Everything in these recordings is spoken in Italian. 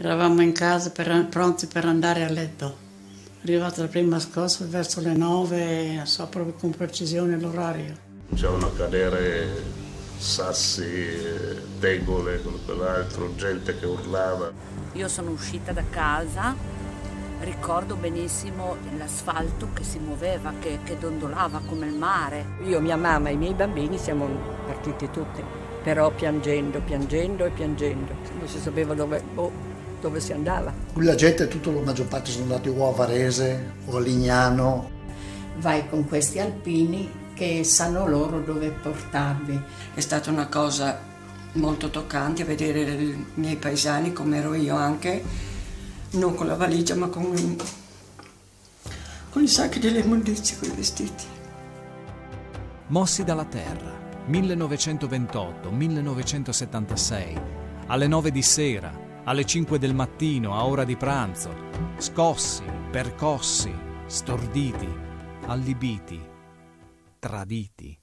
Eravamo in casa per, pronti per andare a letto. Arrivata la prima scossa verso le 9, so proprio con precisione l'orario. Cominciavano a cadere sassi, tegole, quello quell'altro, gente che urlava. Io sono uscita da casa, ricordo benissimo l'asfalto che si muoveva, che, che dondolava come il mare. Io, mia mamma e i miei bambini siamo partiti tutti, però piangendo, piangendo e piangendo. Non si sapeva dove... Oh dove si andava. La gente, tutto, la maggior parte sono andati o a Varese o a Lignano. Vai con questi alpini che sanno loro dove portarvi. È stata una cosa molto toccante vedere i miei paesani come ero io anche, non con la valigia ma con, con i sacchi delle immondizie, con i vestiti. Mossi dalla terra, 1928-1976, alle 9 di sera, alle 5 del mattino a ora di pranzo, scossi, percossi, storditi, allibiti, traditi.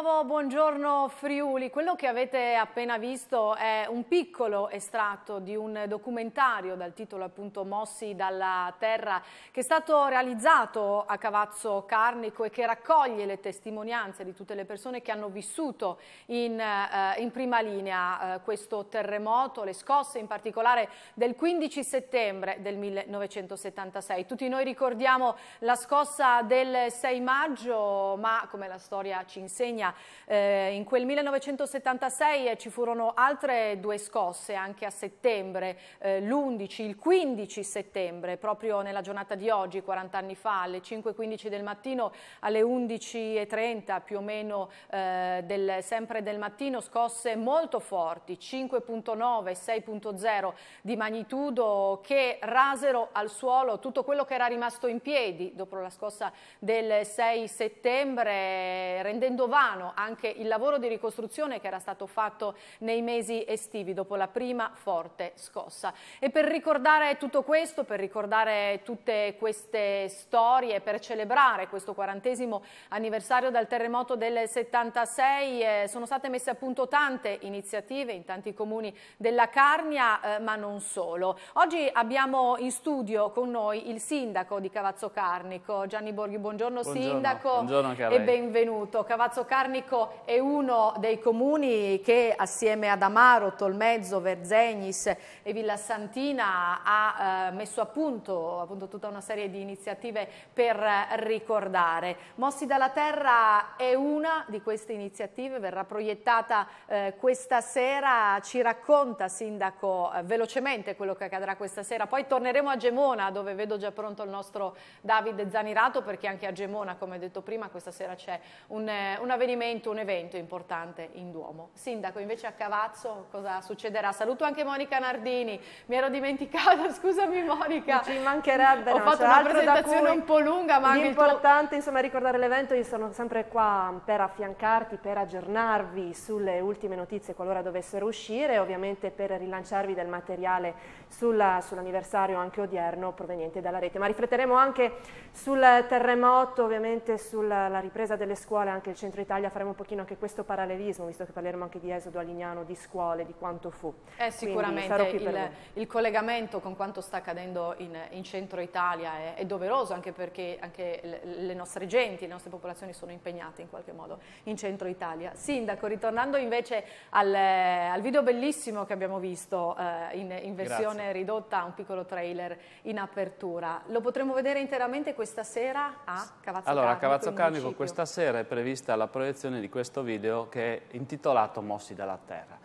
nuovo buongiorno Friuli. Quello che avete appena visto è un piccolo estratto di un documentario dal titolo appunto Mossi dalla terra che è stato realizzato a Cavazzo Carnico e che raccoglie le testimonianze di tutte le persone che hanno vissuto in, eh, in prima linea eh, questo terremoto, le scosse in particolare del 15 settembre del 1976. Tutti noi ricordiamo la scossa del 6 maggio, ma come la storia ci insegna Spagna. Eh, in quel 1976 eh, ci furono altre due scosse anche a settembre, eh, l'11, il 15 settembre, proprio nella giornata di oggi, 40 anni fa, alle 5.15 del mattino, alle 11.30 più o meno eh, del, sempre del mattino, scosse molto forti, 5.9, 6.0 di magnitudo che rasero al suolo tutto quello che era rimasto in piedi dopo la scossa del 6 settembre, rendendo vano mano anche il lavoro di ricostruzione che era stato fatto nei mesi estivi dopo la prima forte scossa. E per ricordare tutto questo, per ricordare tutte queste storie, per celebrare questo quarantesimo anniversario dal terremoto del 76, eh, sono state messe a punto tante iniziative in tanti comuni della Carnia, eh, ma non solo. Oggi abbiamo in studio con noi il sindaco di Cavazzo Carnico, Gianni Borghi. Buongiorno, buongiorno sindaco buongiorno e benvenuto. Cavazzo Carnico Carnico è uno dei comuni che assieme ad Amaro, Tolmezzo, Verzegnis e Villa Santina ha eh, messo a punto appunto, tutta una serie di iniziative per ricordare. Mossi dalla Terra è una di queste iniziative, verrà proiettata eh, questa sera, ci racconta Sindaco eh, velocemente quello che accadrà questa sera, poi torneremo a Gemona dove vedo già pronto il nostro Davide Zanirato perché anche a Gemona come detto prima questa sera c'è un, eh, una avvenimento, un evento importante in Duomo. Sindaco, invece a Cavazzo cosa succederà? Saluto anche Monica Nardini, mi ero dimenticata, scusami Monica. Ci mancherebbe, Ho no, fatto una presentazione un po' lunga, ma anche importante tuo... insomma ricordare l'evento, io sono sempre qua per affiancarti, per aggiornarvi sulle ultime notizie qualora dovessero uscire, ovviamente per rilanciarvi del materiale sull'anniversario sull anche odierno proveniente dalla rete, ma rifletteremo anche sul terremoto, ovviamente sulla ripresa delle scuole, anche il centro Italia Italia faremo un pochino anche questo parallelismo, visto che parleremo anche di esodo alignano, di scuole, di quanto fu. Eh, sicuramente il, il, collegamento con quanto sta accadendo in, in centro Italia è, è, doveroso anche perché anche le nostre genti, le nostre popolazioni sono impegnate in qualche modo in centro Italia. Sindaco, ritornando invece al, al video bellissimo che abbiamo visto eh, in, in, versione Grazie. ridotta, un piccolo trailer in apertura, lo potremo vedere interamente questa sera a Cavazzo allora, Carnico? Allora, a Cavazzo Carnico questa sera è prevista la pre proiezione di questo video che è intitolato Mossi dalla Terra.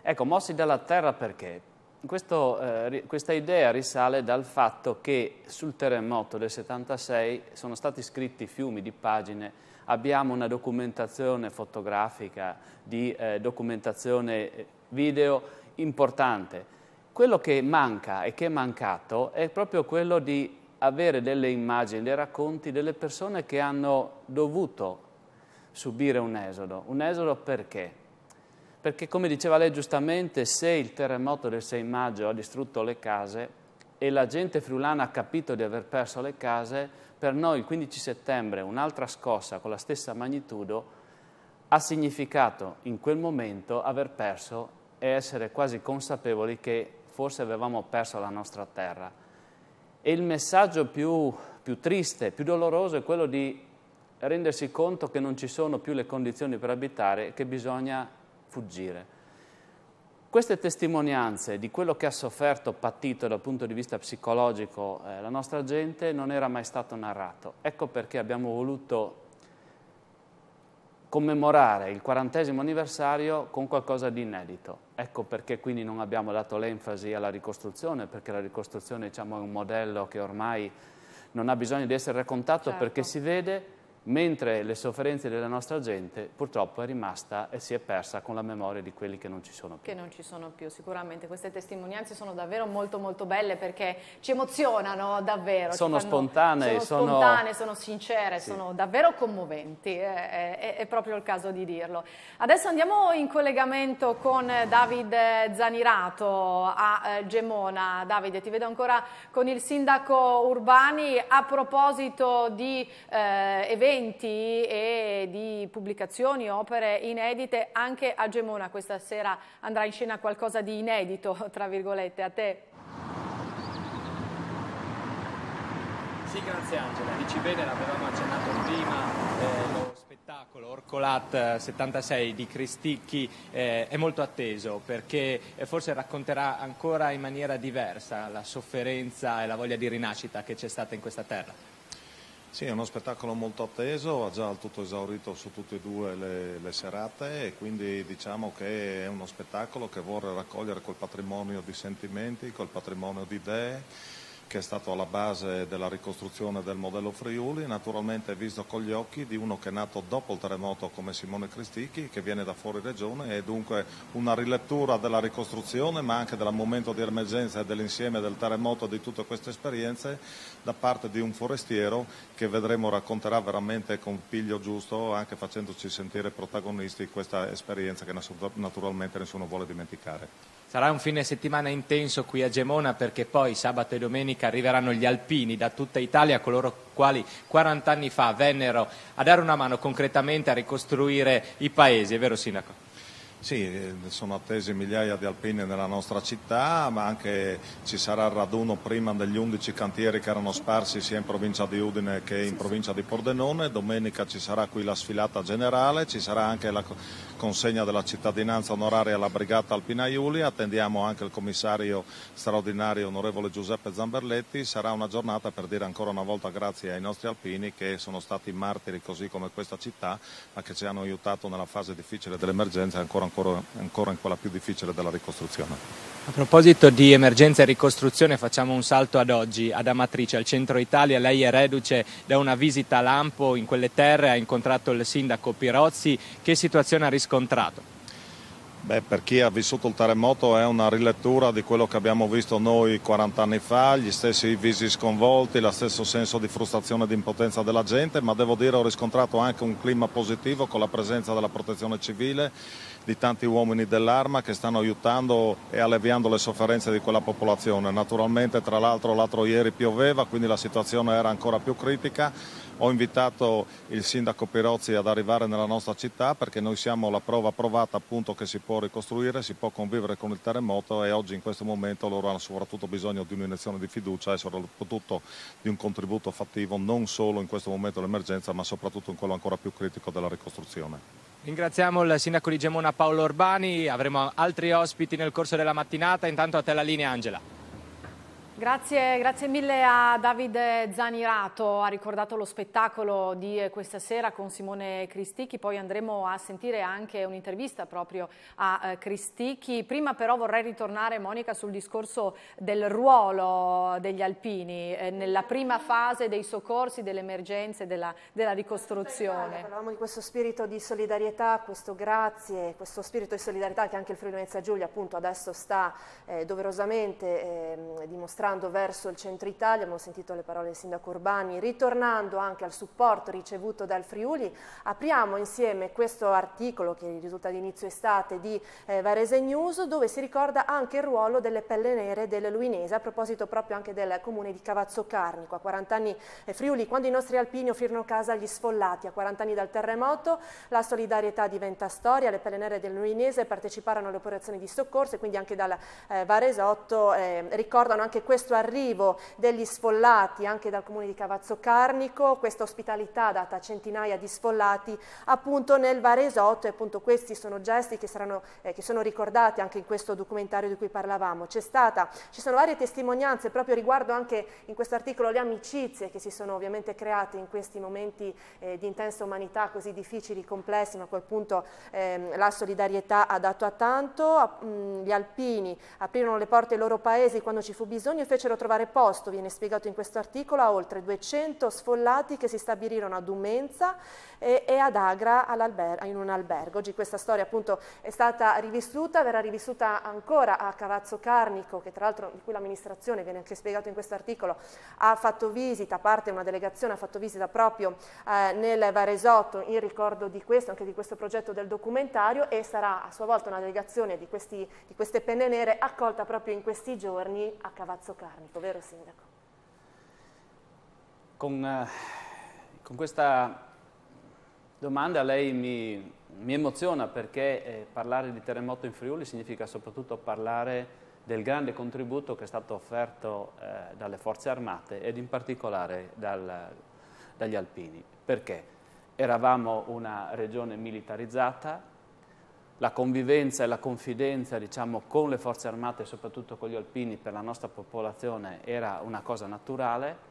Ecco, Mossi dalla Terra perché? Questo, eh, questa idea risale dal fatto che sul terremoto del 76 sono stati scritti fiumi di pagine, abbiamo una documentazione fotografica, di eh, documentazione eh, video importante. Quello che manca e che è mancato è proprio quello di avere delle immagini, dei racconti delle persone che hanno dovuto subire un esodo. Un esodo perché? Perché come diceva lei giustamente, se il terremoto del 6 maggio ha distrutto le case e la gente friulana ha capito di aver perso le case, per noi il 15 settembre un'altra scossa con la stessa magnitudo ha significato in quel momento aver perso e essere quasi consapevoli che forse avevamo perso la nostra terra. E il messaggio più, più triste, più doloroso è quello di rendersi conto che non ci sono più le condizioni per abitare e che bisogna fuggire. Queste testimonianze di quello che ha sofferto, patito dal punto di vista psicologico eh, la nostra gente non era mai stato narrato. Ecco perché abbiamo voluto commemorare il quarantesimo anniversario con qualcosa di inedito. Ecco perché quindi non abbiamo dato l'enfasi alla ricostruzione, perché la ricostruzione diciamo, è un modello che ormai non ha bisogno di essere raccontato certo. perché si vede, mentre le sofferenze della nostra gente purtroppo è rimasta e si è persa con la memoria di quelli che non ci sono più. Che non ci sono più, sicuramente queste testimonianze sono davvero molto molto belle perché ci emozionano davvero. Sono fanno, spontanee, sono, spontanee sono... sono sincere, sì. sono davvero commoventi, eh, è, è, è, proprio il caso di dirlo. Adesso andiamo in collegamento con David Zanirato a eh, Gemona. Davide, ti vedo ancora con il sindaco Urbani a proposito di eh, eventi eventi e di pubblicazioni, opere inedite, anche a Gemona questa sera andrà in scena qualcosa di inedito, tra virgolette, a te. Sì, grazie Angela, dici bene, l'avevamo accennato prima. Eh, lo spettacolo Orcolat 76 eh, di Cristicchi eh, è molto atteso perché eh, forse racconterà ancora in maniera diversa la sofferenza e la voglia di rinascita che c'è stata in questa terra. Sì, è uno spettacolo molto atteso, ha già tutto esaurito su tutte e due le, le, serate e quindi diciamo che è uno spettacolo che vuole raccogliere quel patrimonio di sentimenti, quel patrimonio di idee che è stato alla base della ricostruzione del modello Friuli, naturalmente visto con gli occhi di uno che è nato dopo il terremoto come Simone Cristichi, che viene da fuori regione e dunque una rilettura della ricostruzione ma anche del momento di emergenza e dell'insieme del terremoto di tutte queste esperienze da parte di un forestiero che vedremo racconterà veramente con piglio giusto anche facendoci sentire protagonisti questa esperienza che naturalmente nessuno vuole dimenticare. Sarà un fine settimana intenso qui a Gemona perché poi sabato e domenica arriveranno gli alpini da tutta Italia, coloro quali 40 anni fa vennero a dare una mano concretamente a ricostruire i paesi, è vero Sindaco? Sì, eh, sono attesi migliaia di alpini nella nostra città, ma anche ci sarà il raduno prima degli 11 cantieri che erano sparsi sia in provincia di Udine che in provincia di Pordenone. Domenica ci sarà qui la sfilata generale, ci sarà anche la, consegna della cittadinanza onoraria alla Brigata Alpina Iulia, attendiamo anche il commissario straordinario onorevole Giuseppe Zamberletti, sarà una giornata per dire ancora una volta grazie ai nostri alpini che sono stati martiri così come questa città, ma che ci hanno aiutato nella fase difficile dell'emergenza e ancora, ancora, ancora, in quella più difficile della ricostruzione. A proposito di emergenza e ricostruzione facciamo un salto ad oggi, ad Amatrice, al centro Italia. Lei è reduce da una visita a Lampo in quelle terre, ha incontrato il sindaco Pirozzi. Che situazione ha riscontrato? riscontrato? Beh, per chi ha vissuto il terremoto è una rilettura di quello che abbiamo visto noi 40 anni fa, gli stessi visi sconvolti, lo stesso senso di frustrazione e di impotenza della gente, ma devo dire ho riscontrato anche un clima positivo con la presenza della protezione civile, di tanti uomini dell'arma che stanno aiutando e alleviando le sofferenze di quella popolazione. Naturalmente tra l'altro l'altro ieri pioveva, quindi la situazione era ancora più critica ho invitato il sindaco Pirozzi ad arrivare nella nostra città perché noi siamo la prova provata appunto che si può ricostruire, si può convivere con il terremoto e oggi in questo momento loro hanno soprattutto bisogno di un'iniezione di fiducia e soprattutto di un contributo fattivo non solo in questo momento dell'emergenza ma soprattutto in quello ancora più critico della ricostruzione. Ringraziamo il sindaco di Gemona Paolo Orbani, avremo altri ospiti nel corso della mattinata, intanto a te la linea Angela. Grazie, grazie, mille a Davide Zanirato, ha ricordato lo spettacolo di questa sera con Simone Cristichi, poi andremo a sentire anche un'intervista proprio a eh, Cristichi. Prima però vorrei ritornare Monica sul discorso del ruolo degli alpini eh, nella prima fase dei soccorsi, delle emergenze, della, della ricostruzione. Parlavamo di questo spirito di solidarietà, questo grazie, questo spirito di solidarietà che anche il Friuli Venezia Giulia appunto adesso sta eh, doverosamente eh, dimostrando migrando verso il centro Italia, abbiamo sentito le parole del sindaco Urbani, ritornando anche al supporto ricevuto dal Friuli, apriamo insieme questo articolo che risulta di inizio estate di eh, Varese News dove si ricorda anche il ruolo delle pelle nere delle Luinese, a proposito proprio anche del comune di Cavazzo Carnico, a 40 anni eh, Friuli, quando i nostri alpini offrirono casa agli sfollati, a 40 anni dal terremoto la solidarietà diventa storia, le pelle nere delle Luinese parteciparono alle operazioni di soccorso e quindi anche dal eh, Varesotto eh, ricordano anche questo questo arrivo degli sfollati anche dal comune di Cavazzo Carnico, questa ospitalità data a centinaia di sfollati appunto nel Varesotto e appunto questi sono gesti che, saranno, eh, che sono ricordati anche in questo documentario di cui parlavamo. C'è Stata, ci sono varie testimonianze proprio riguardo anche in questo articolo le amicizie che si sono ovviamente create in questi momenti eh, di intensa umanità così difficili, complessi, ma a quel punto eh, la solidarietà ha dato a tanto, a, mh, mm, gli alpini aprirono le porte ai loro paesi quando ci fu bisogno e fecero trovare posto, viene spiegato in questo articolo, a oltre 200 sfollati che si stabilirono a Dumenza e, e ad Agra in un albergo. Oggi questa storia appunto è stata rivissuta, verrà rivissuta ancora a Cavazzo Carnico, che tra l'altro di cui l'amministrazione, viene anche spiegato in questo articolo, ha fatto visita, a parte una delegazione ha fatto visita proprio eh, nel Varesotto in ricordo di questo, anche di questo progetto del documentario e sarà a sua volta una delegazione di, questi, di queste penne nere accolta proprio in questi giorni a Cavazzo Carnico carnico, vero Sindaco? Con, eh, con questa domanda lei mi, mi emoziona perché eh, parlare di terremoto in Friuli significa soprattutto parlare del grande contributo che è stato offerto eh, dalle forze armate ed in particolare dal, dagli alpini. Perché? Eravamo una regione militarizzata, la convivenza e la confidenza diciamo, con le forze armate e soprattutto con gli alpini per la nostra popolazione era una cosa naturale,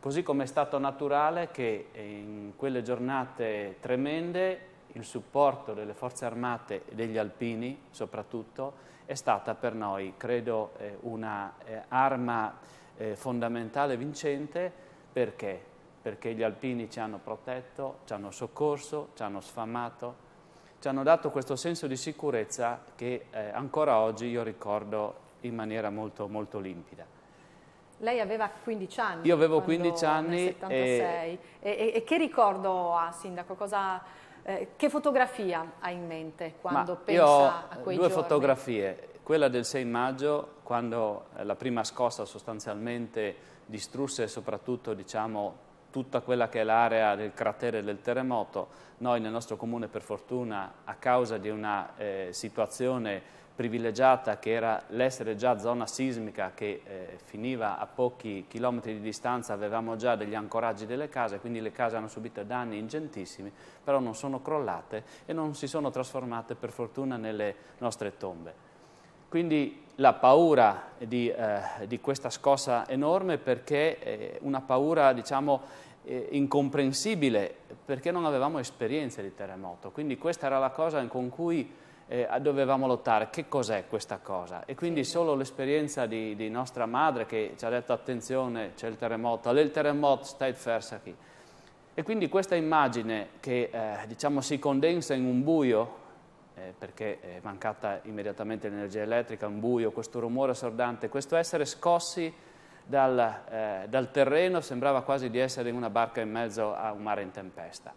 così come è stato naturale che in quelle giornate tremende il supporto delle forze armate e degli alpini soprattutto è stata per noi, credo, eh, un'arma eh, eh, fondamentale vincente perché? perché gli alpini ci hanno protetto, ci hanno soccorso, ci hanno sfamato, ci hanno dato questo senso di sicurezza che eh, ancora oggi io ricordo in maniera molto, molto limpida. Lei aveva 15 anni. Io avevo 15 anni. Nel 76. E... E, e, che ricordo ha, Sindaco? Cosa, eh, che fotografia ha in mente quando Ma pensa io a quei due giorni? fotografie. Quella del 6 maggio, quando eh, la prima scossa sostanzialmente distrusse soprattutto diciamo, tutta quella che è l'area del cratere del terremoto. Noi nel nostro comune per fortuna a causa di una eh, situazione privilegiata che era l'essere già zona sismica che eh, finiva a pochi chilometri di distanza avevamo già degli ancoraggi delle case quindi le case hanno subito danni ingentissimi però non sono crollate e non si sono trasformate per fortuna nelle nostre tombe. Quindi la paura di, eh, di, questa scossa enorme perché è eh, una paura diciamo, eh, incomprensibile perché non avevamo esperienze di terremoto, quindi questa era la cosa con cui eh, dovevamo lottare, che cos'è questa cosa? E quindi solo l'esperienza di, di, nostra madre che ci ha detto attenzione c'è il terremoto, allora il terremoto stai fersaki. E quindi questa immagine che eh, diciamo si condensa in un buio, eh, perché è mancata immediatamente l'energia elettrica, un buio, questo rumore assordante, questo essere scossi dal, eh, dal terreno, sembrava quasi di essere in una barca in mezzo a un mare in tempesta.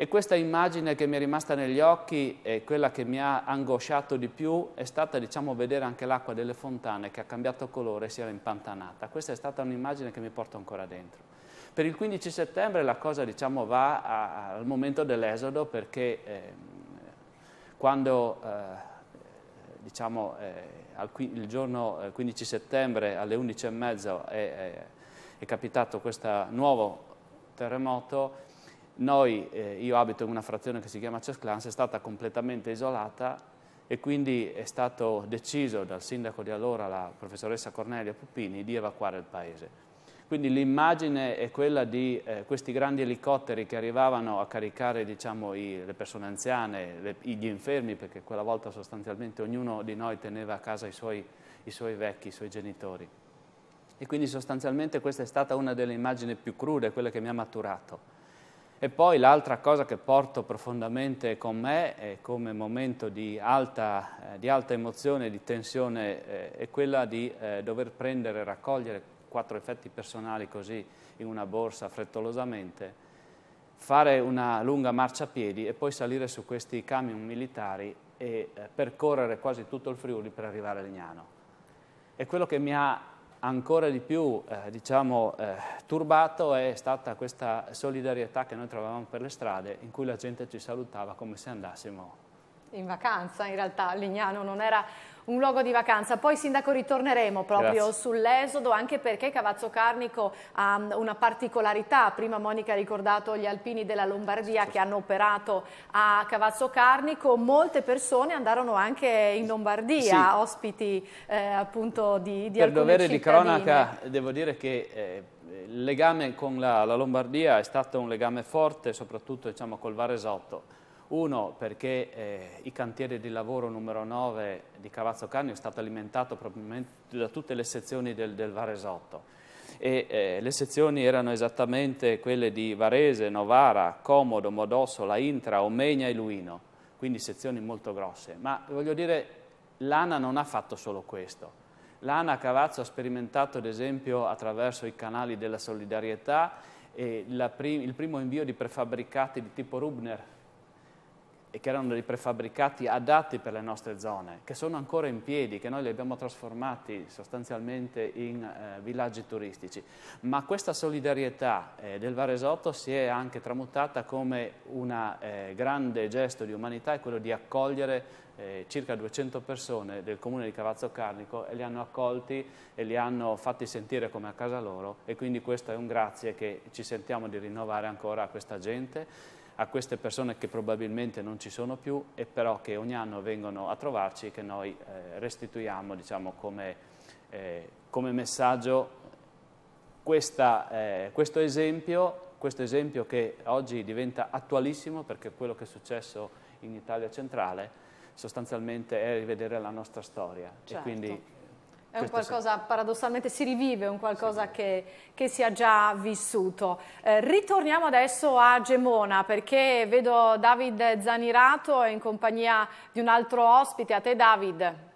E questa immagine che mi è rimasta negli occhi e quella che mi ha angosciato di più è stata diciamo, vedere anche l'acqua delle fontane che ha cambiato colore e si era impantanata. Questa è stata un'immagine che mi porto ancora dentro. Per il 15 settembre la cosa diciamo, va a, a, al momento dell'esodo perché eh, quando eh, diciamo, eh, il giorno 15 eh, settembre alle 11.30 è, è, è, capitato questo nuovo terremoto, noi, eh, io abito in una frazione che si chiama Cesclans, è stata completamente isolata e quindi è stato deciso dal sindaco di allora, la professoressa Cornelia Puppini, di evacuare il paese. Quindi l'immagine è quella di eh, questi grandi elicotteri che arrivavano a caricare diciamo, i, le persone anziane, le, gli infermi, perché quella volta sostanzialmente ognuno di noi teneva a casa i suoi, i suoi vecchi, i suoi genitori. E quindi sostanzialmente questa è stata una delle immagini più crude, quella che mi ha maturato. E poi l'altra cosa che porto profondamente con me eh, come momento di alta, eh, di alta emozione, di tensione, eh, è quella di eh, dover prendere e raccogliere quattro effetti personali così in una borsa frettolosamente, fare una lunga marcia a piedi e poi salire su questi camion militari e eh, percorrere quasi tutto il Friuli per arrivare a Legnano. E quello che mi ha ancora di più eh, diciamo, eh, turbato è stata questa solidarietà che noi trovavamo per le strade in cui la gente ci salutava come se andassimo in vacanza in realtà Lignano non era un luogo di vacanza. Poi Sindaco ritorneremo proprio Grazie. sull'esodo anche perché Cavazzo Carnico ha mm, una particolarità. Prima Monica ha ricordato gli alpini della Lombardia che hanno operato a Cavazzo Carnico. Molte persone andarono anche in Lombardia, sì. ospiti eh, appunto di, di Per dovere cittadine. di cronaca devo dire che... Eh, il legame con la, la, Lombardia è stato un legame forte, soprattutto diciamo, col Varesotto uno perché eh, i cantieri di lavoro numero 9 di Cavazzo Canio è stato alimentato probabilmente da tutte le sezioni del, del Varesotto e eh, le sezioni erano esattamente quelle di Varese, Novara, Comodo, Modossola, Intra, Omegna e Luino, quindi sezioni molto grosse. Ma voglio dire, l'ANA non ha fatto solo questo. L'ANA Cavazzo ha sperimentato, ad esempio, attraverso i canali della solidarietà, eh, prim il primo invio di prefabbricati di tipo Rubner e che erano dei prefabbricati adatti per le nostre zone, che sono ancora in piedi, che noi li abbiamo trasformati sostanzialmente in eh, villaggi turistici. Ma questa solidarietà eh, del Varesotto si è anche tramutata come un eh, grande gesto di umanità, è quello di accogliere eh, circa 200 persone del comune di Cavazzo Carnico e li hanno accolti e li hanno fatti sentire come a casa loro e quindi questo è un grazie che ci sentiamo di rinnovare ancora a questa gente a queste persone che probabilmente non ci sono più e però che ogni anno vengono a trovarci che noi eh, restituiamo diciamo, come, eh, come messaggio questa, eh, questo, esempio, questo esempio che oggi diventa attualissimo perché quello che è successo in Italia centrale sostanzialmente è rivedere la nostra storia certo. e quindi certo. È un qualcosa, sì. paradossalmente si rivive, è un qualcosa sì. che, che, si è già vissuto. Eh, ritorniamo adesso a Gemona perché vedo David Zanirato in compagnia di un altro ospite. A te David.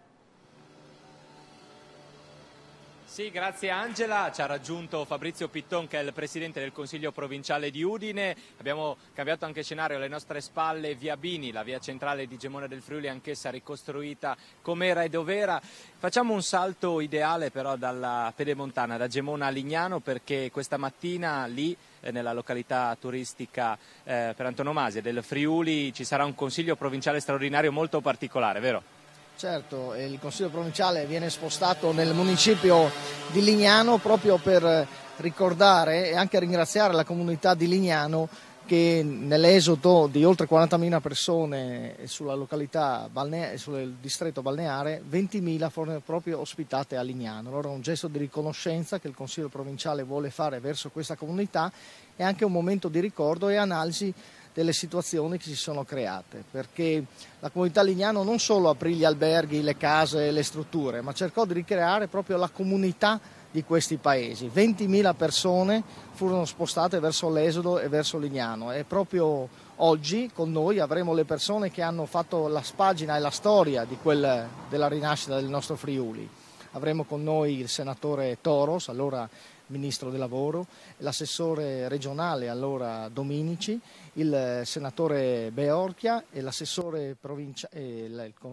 Sì, grazie Angela. Ci ha raggiunto Fabrizio Pitton che è il presidente del Consiglio provinciale di Udine. Abbiamo cambiato anche scenario alle nostre spalle via Bini, la via centrale di Gemona del Friuli, anch'essa ricostruita com'era e dov'era. Facciamo un salto ideale però dalla Pedemontana, da Gemona a Lignano, perché questa mattina lì eh, nella località turistica eh, per antonomasia del Friuli ci sarà un consiglio provinciale straordinario molto particolare, vero? Certo, il Consiglio provinciale viene spostato nel municipio di Lignano proprio per ricordare e anche ringraziare la comunità di Lignano che nell'esodo di oltre 40.000 persone sulla località balneare, sul distretto balneare, 20.000 furono proprio ospitate a Lignano. Allora un gesto di riconoscenza che il Consiglio provinciale vuole fare verso questa comunità è anche un momento di ricordo e analisi delle situazioni che si sono create, perché la comunità Lignano non solo aprì gli alberghi, le case, le strutture, ma cercò di ricreare proprio la comunità di questi paesi. 20.000 persone furono spostate verso l'esodo e verso Lignano e proprio oggi con noi avremo le persone che hanno fatto la spagina e la storia quel, della rinascita del nostro Friuli. Avremo con noi il senatore Toros, allora ministro del lavoro, l'assessore regionale allora Dominici, il senatore Beorchia e l'assessore, provincia, eh,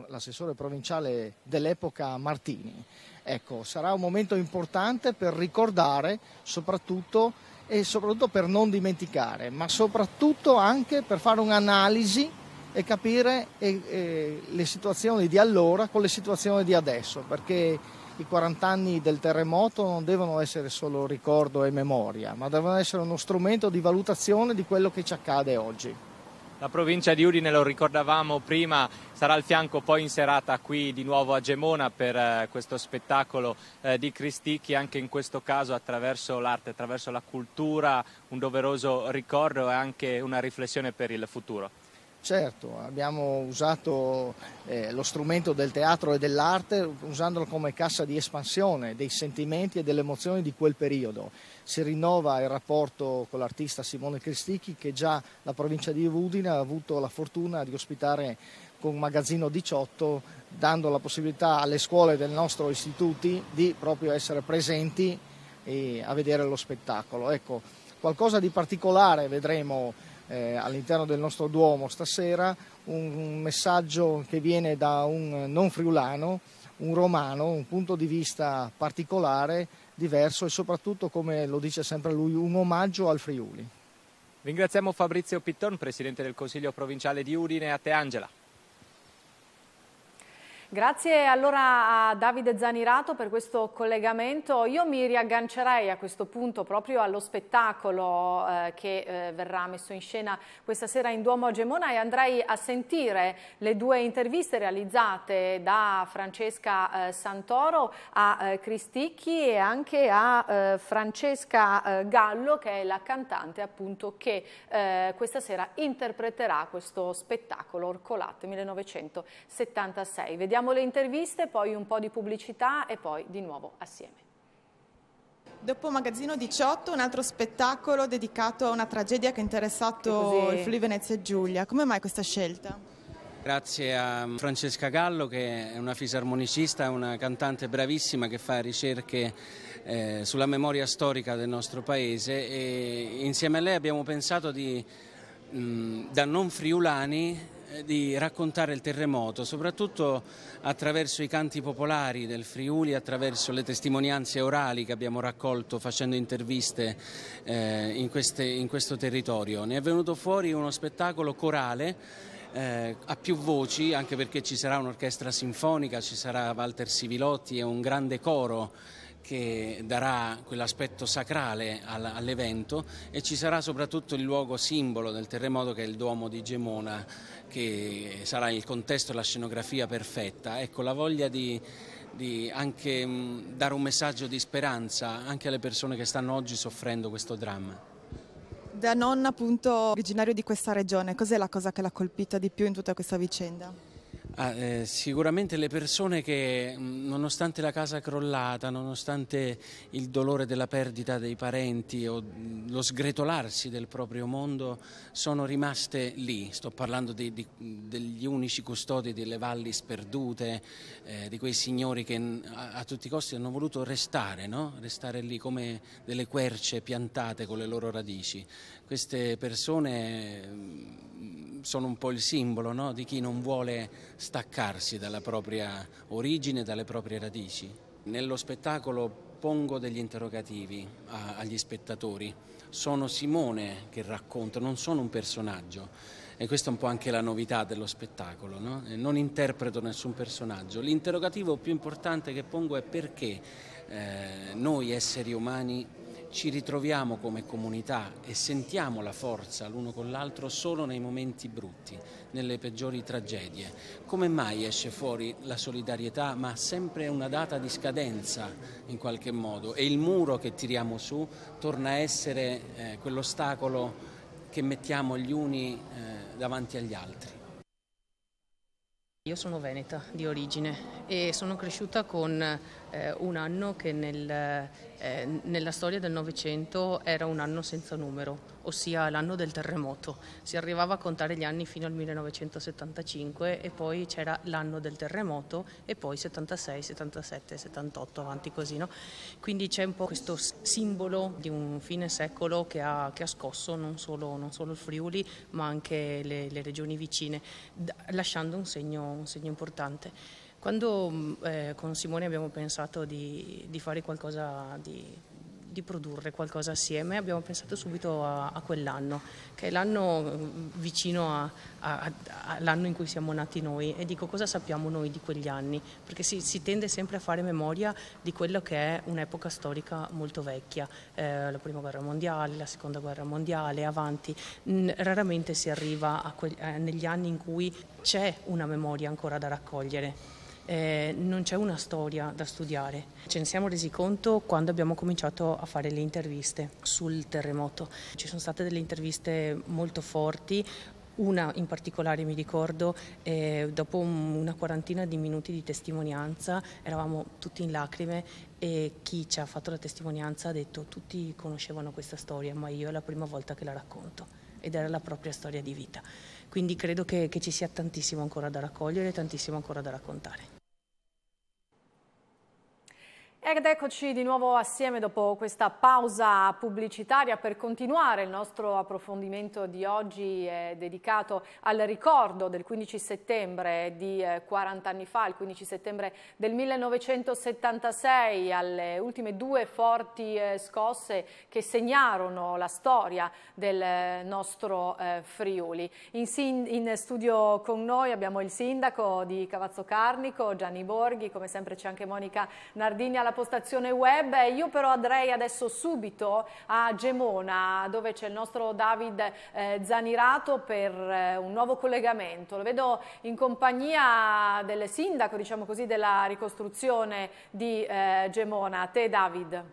l'assessore provinciale dell'epoca Martini. Ecco, sarà un momento importante per ricordare soprattutto e soprattutto per non dimenticare, ma soprattutto anche per fare un'analisi e capire eh, eh le situazioni di allora con le situazioni di adesso, perché i 40 anni del terremoto non devono essere solo ricordo e memoria, ma devono essere uno strumento di valutazione di quello che ci accade oggi. La provincia di Udine, lo ricordavamo prima, sarà al fianco poi in serata qui di nuovo a Gemona per eh, questo spettacolo eh, di Cristicchi, anche in questo caso attraverso l'arte, attraverso la cultura, un doveroso ricordo e anche una riflessione per il futuro. Certo, abbiamo usato eh, lo strumento del teatro e dell'arte usandolo come cassa di espansione dei sentimenti e delle emozioni di quel periodo. Si rinnova il rapporto con l'artista Simone Cristichi che già la provincia di Udine ha avuto la fortuna di ospitare con Magazzino 18, dando la possibilità alle scuole del nostro istituto di proprio essere presenti e a vedere lo spettacolo. Ecco, qualcosa di particolare vedremo eh, all'interno del nostro Duomo stasera un messaggio che viene da un non friulano, un romano, un punto di vista particolare, diverso e soprattutto, come lo dice sempre lui, un omaggio al Friuli. Ringraziamo Fabrizio Pitton, Presidente del Consiglio Provinciale di Udine, a te Angela. Grazie allora a Davide Zanirato per questo collegamento. Io mi riaggancerei a questo punto proprio allo spettacolo eh, che eh, verrà messo in scena questa sera in Duomo a Gemona e andrei a sentire le due interviste realizzate da Francesca eh, Santoro a eh, Cristicchi e anche a eh, Francesca eh, Gallo che è la cantante appunto che questa sera interpreterà questo spettacolo Orcolat 1976. Vediamo Abbiamo le interviste, poi un po' di pubblicità e poi di nuovo assieme. Dopo Magazzino 18, un altro spettacolo dedicato a una tragedia che ha interessato così... il Friuli Venezia e Giulia. Come mai questa scelta? Grazie a Francesca Gallo che è una fisarmonicista, una cantante bravissima che fa ricerche eh, sulla memoria storica del nostro paese e insieme a lei abbiamo pensato di, mh, mm, da non friulani eh, di raccontare il terremoto, soprattutto attraverso i canti popolari del Friuli, attraverso le testimonianze orali che abbiamo raccolto facendo interviste eh, in, queste, in questo territorio. Ne è venuto fuori uno spettacolo corale eh, a più voci, anche perché ci sarà un'orchestra sinfonica, ci sarà Walter Sivilotti e un grande coro che darà quell'aspetto sacrale all'evento e ci sarà soprattutto il luogo simbolo del terremoto che è il Duomo di Gemona che sarà il contesto e la scenografia perfetta. Ecco, la voglia di, di anche mm, dare un messaggio di speranza anche alle persone che stanno oggi soffrendo questo dramma. Da nonna appunto originario di questa regione, cos'è la cosa che l'ha colpita di più in tutta questa vicenda? Ah, eh, sicuramente le persone che mm, nonostante la casa crollata, nonostante il dolore della perdita dei parenti o mm, lo sgretolarsi del proprio mondo sono rimaste lì, sto parlando di, di, degli unici custodi delle valli sperdute, eh, di quei signori che mm, a, a, tutti i costi hanno voluto restare, no? restare lì come delle querce piantate con le loro radici. Queste persone sono un po' il simbolo no? di chi non vuole staccarsi dalla propria origine, dalle proprie radici. Nello spettacolo pongo degli interrogativi a, agli spettatori. Sono Simone che racconto, non sono un personaggio. E questa è un po' anche la novità dello spettacolo, no? Eh, non interpreto nessun personaggio. L'interrogativo più importante che pongo è perché eh, noi esseri umani ci ritroviamo come comunità e sentiamo la forza l'uno con l'altro solo nei momenti brutti nelle peggiori tragedie. Come mai esce fuori la solidarietà ma sempre una data di scadenza in qualche modo e il muro che tiriamo su torna a essere eh, quell'ostacolo che mettiamo gli uni eh, davanti agli altri? Io sono veneta di origine e sono cresciuta con eh, un anno che nel, eh, nella storia del Novecento era un anno senza numero, ossia l'anno del terremoto. Si arrivava a contare gli anni fino al 1975 e poi c'era l'anno del terremoto e poi 76, 77, 78, avanti così. No? Quindi c'è un po' questo simbolo di un fine secolo che ha, che ha scosso non solo, non solo, il Friuli ma anche le, le regioni vicine, lasciando un segno, un segno importante. Quando mm, eh, con Simone abbiamo pensato di, di fare qualcosa, di, di, produrre qualcosa assieme, abbiamo pensato subito a, a quell'anno, che è l'anno mm, vicino all'anno in cui siamo nati noi e dico cosa sappiamo noi di quegli anni, perché si, si tende sempre a fare memoria di quello che è un'epoca storica molto vecchia, eh, la prima guerra mondiale, la seconda guerra mondiale, avanti, mm, raramente si arriva que, eh, negli anni in cui c'è una memoria ancora da raccogliere eh, non c'è una storia da studiare. Ce ne siamo resi conto quando abbiamo cominciato a fare le interviste sul terremoto. Ci sono state delle interviste molto forti, una in particolare mi ricordo, eh, dopo una quarantina di minuti di testimonianza eravamo tutti in lacrime e chi ci ha fatto la testimonianza ha detto tutti conoscevano questa storia ma io è la prima volta che la racconto ed era la propria storia di vita. Quindi credo che, che ci sia tantissimo ancora da raccogliere e tantissimo ancora da raccontare. Ed eccoci di nuovo assieme dopo questa pausa pubblicitaria per continuare il nostro approfondimento di oggi eh, dedicato al ricordo del 15 settembre di 40 eh, anni fa, il 15 settembre del 1976, alle ultime due forti eh, scosse che segnarono la storia del nostro Friuli. In, in studio con noi abbiamo il sindaco di Cavazzo Carnico, Gianni Borghi, come sempre c'è anche Monica Nardini alla postazione web. Io però andrei adesso subito a Gemona, dove c'è il nostro David eh, Zanirato per eh, un nuovo collegamento. Lo vedo in compagnia del sindaco, diciamo così, della ricostruzione di eh, Gemona. A te David.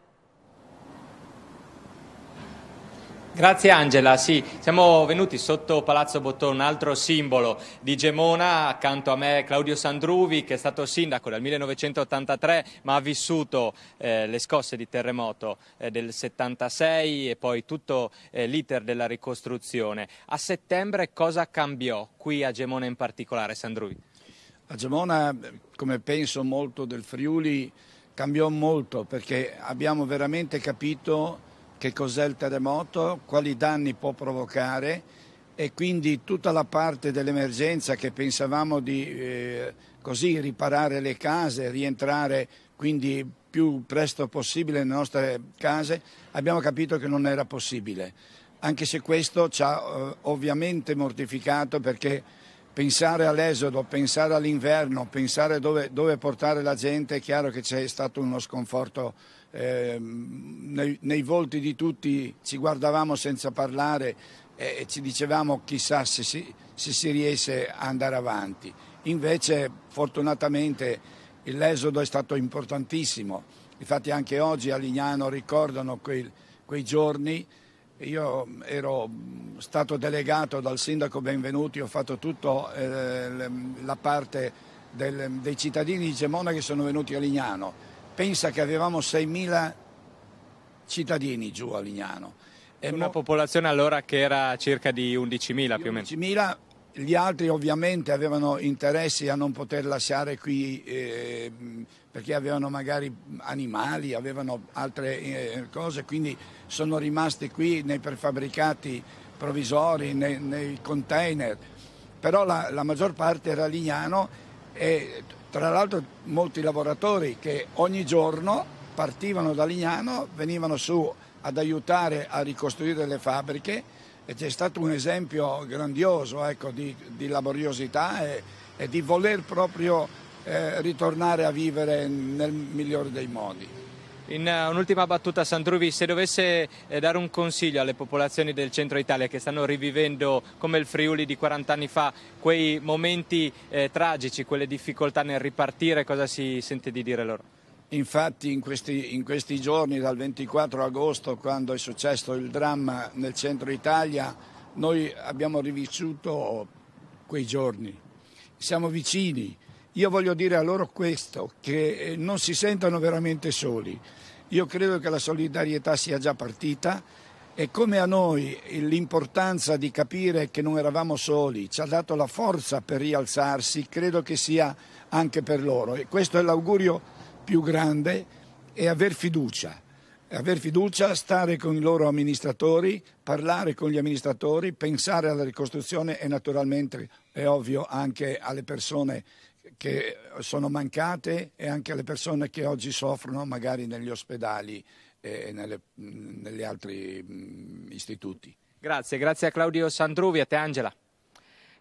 Grazie Angela, sì, siamo venuti sotto Palazzo Bottone, un altro simbolo di Gemona, accanto a me Claudio Sandruvi che è stato sindaco dal 1983 ma ha vissuto eh, le scosse di terremoto eh, del 76 e poi tutto eh, l'iter della ricostruzione. A settembre cosa cambiò qui a Gemona in particolare Sandruvi? A Gemona, come penso molto del Friuli, cambiò molto perché abbiamo veramente capito che cos'è il terremoto, quali danni può provocare e quindi tutta la parte dell'emergenza che pensavamo di eh, così riparare le case, rientrare quindi più presto possibile nelle nostre case, abbiamo capito che non era possibile. Anche se questo ci ha eh, ovviamente mortificato perché pensare all'esodo, pensare all'inverno, pensare dove, dove portare la gente, è chiaro che c'è stato uno sconforto eh, nei, nei, volti di tutti ci guardavamo senza parlare e, e ci dicevamo chissà se si, se si riesce ad andare avanti. Invece fortunatamente l'esodo è stato importantissimo, infatti anche oggi a Lignano ricordano quei, quei giorni. Io ero stato delegato dal sindaco Benvenuti, ho fatto tutta eh, la parte del, dei cittadini di Gemona che sono venuti a Lignano pensa che avevamo 6.000 cittadini giù a Lignano. E una mo... popolazione allora che era circa di 11.000 più o meno. 11.000, gli altri ovviamente avevano interessi a non poter lasciare qui eh, perché avevano magari animali, avevano altre eh, cose, quindi sono rimasti qui nei prefabbricati provvisori, nei, nei container. Però la, la maggior parte era a Lignano e tra l'altro molti lavoratori che ogni giorno partivano da Lignano, venivano su ad aiutare a ricostruire le fabbriche e c'è stato un esempio grandioso ecco, di, di, laboriosità e, e, di voler proprio eh, ritornare a vivere nel migliore dei modi. In eh, un'ultima battuta, Sandruvi, se dovesse eh, dare un consiglio alle popolazioni del centro Italia che stanno rivivendo come il Friuli di 40 anni fa quei momenti eh, tragici, quelle difficoltà nel ripartire, cosa si sente di dire loro? Infatti in questi, in questi giorni, dal 24 agosto, quando è successo il dramma nel centro Italia, noi abbiamo rivissuto quei giorni. Siamo vicini io voglio dire a loro questo, che eh, non si sentano veramente soli. Io credo che la solidarietà sia già partita e come a noi l'importanza di capire che non eravamo soli ci ha dato la forza per rialzarsi, credo che sia anche per loro. E questo è l'augurio più grande e aver fiducia. Aver fiducia, stare con i loro amministratori, parlare con gli amministratori, pensare alla ricostruzione e naturalmente, è ovvio, anche alle persone che sono mancate e anche alle persone che oggi soffrono magari negli ospedali e nelle, negli altri istituti. Grazie, grazie a Claudio Sandruvi, a te Angela.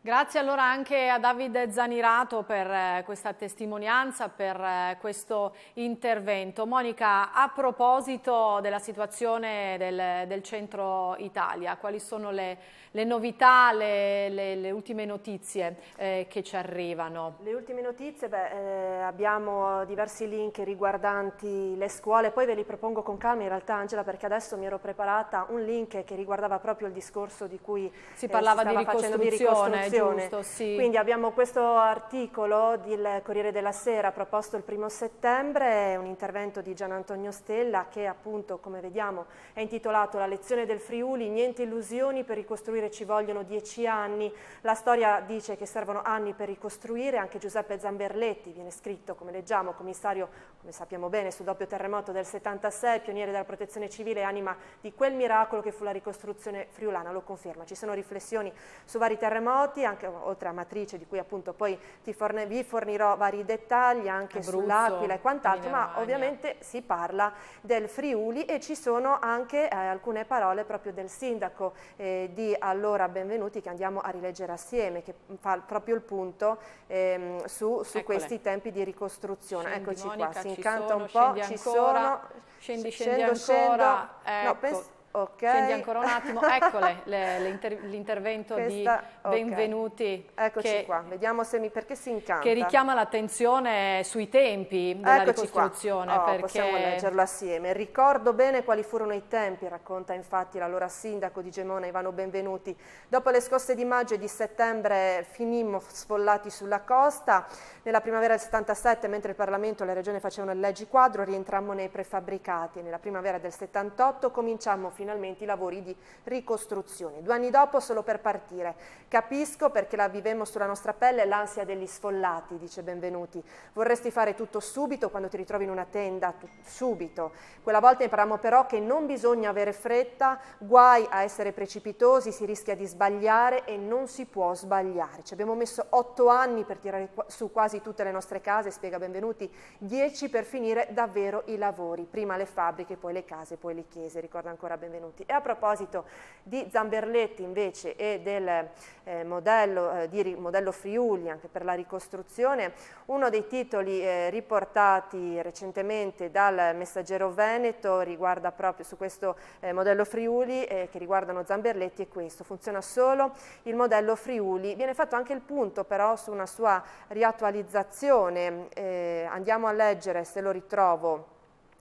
Grazie allora anche a Davide Zanirato per eh, questa testimonianza, per eh, questo intervento. Monica, a proposito della situazione del, del centro Italia, quali sono le le novità, le, le, le ultime notizie eh, che ci arrivano. Le ultime notizie, beh, eh, abbiamo diversi link riguardanti le scuole, poi ve li propongo con calma in realtà Angela perché adesso mi ero preparata un link che riguardava proprio il discorso di cui si eh, parlava si di ricostruzione, di ricostruzione. Giusto, sì. quindi abbiamo questo articolo del Corriere della Sera proposto il primo settembre, un intervento di Gian Antonio Stella che appunto come vediamo è intitolato La lezione del Friuli, niente illusioni per ricostruire costruire ci vogliono dieci anni, la storia dice che servono anni per ricostruire, anche Giuseppe Zamberletti viene scritto, come leggiamo, commissario come sappiamo bene, sul doppio terremoto del 76, pioniere della protezione civile, anima di quel miracolo che fu la ricostruzione friulana, lo conferma. Ci sono riflessioni su vari terremoti, anche oltre a Matrice, di cui appunto poi forne, vi fornirò vari dettagli, anche sull'Aquila e quant'altro, ma ovviamente si parla del Friuli e ci sono anche eh, alcune parole proprio del sindaco eh, di allora Benvenuti che andiamo a rileggere assieme, che fa proprio il punto ehm, su, su questi tempi di ricostruzione. Scendi, Eccoci Monica, qua, incanta sono, un po', ci sono, scendi, scendi scendo, ancora, scendo, ecco, no, penso, Okay. Scendi ancora un attimo, eccole l'intervento di Benvenuti. Eccoci che, qua, vediamo se mi, perché si incanta. Che richiama l'attenzione sui tempi della Eccoci ricostruzione. Oh, perché... Possiamo leggerlo assieme. Ricordo bene quali furono i tempi, racconta infatti l'allora sindaco di Gemona Ivano Benvenuti. Dopo le scosse di maggio e di settembre finimmo sfollati sulla costa. Nella primavera del 77, mentre il Parlamento e la Regione facevano le leggi quadro, rientrammo nei prefabbricati. Nella primavera del 78 cominciammo finalmente finalmente i lavori di ricostruzione. Due anni dopo solo per partire. Capisco perché la vivemmo sulla nostra pelle l'ansia degli sfollati, dice Benvenuti. Vorresti fare tutto subito quando ti ritrovi in una tenda, tu, subito. Quella volta imparammo però che non bisogna avere fretta, guai a essere precipitosi, si rischia di sbagliare e non si può sbagliare. Ci abbiamo messo otto anni per tirare su quasi tutte le nostre case, spiega Benvenuti, dieci per finire davvero i lavori, prima le fabbriche, poi le case, poi le chiese, ricorda ancora Benvenuti benvenuti. E a proposito di Zamberletti invece e del eh, modello, eh, di, modello, Friuli anche per la ricostruzione, uno dei titoli eh, riportati recentemente dal messaggero Veneto riguarda proprio su questo eh, modello Friuli eh, che riguardano Zamberletti e questo, funziona solo il modello Friuli, viene fatto anche il punto però su una sua riattualizzazione, eh, andiamo a leggere se lo ritrovo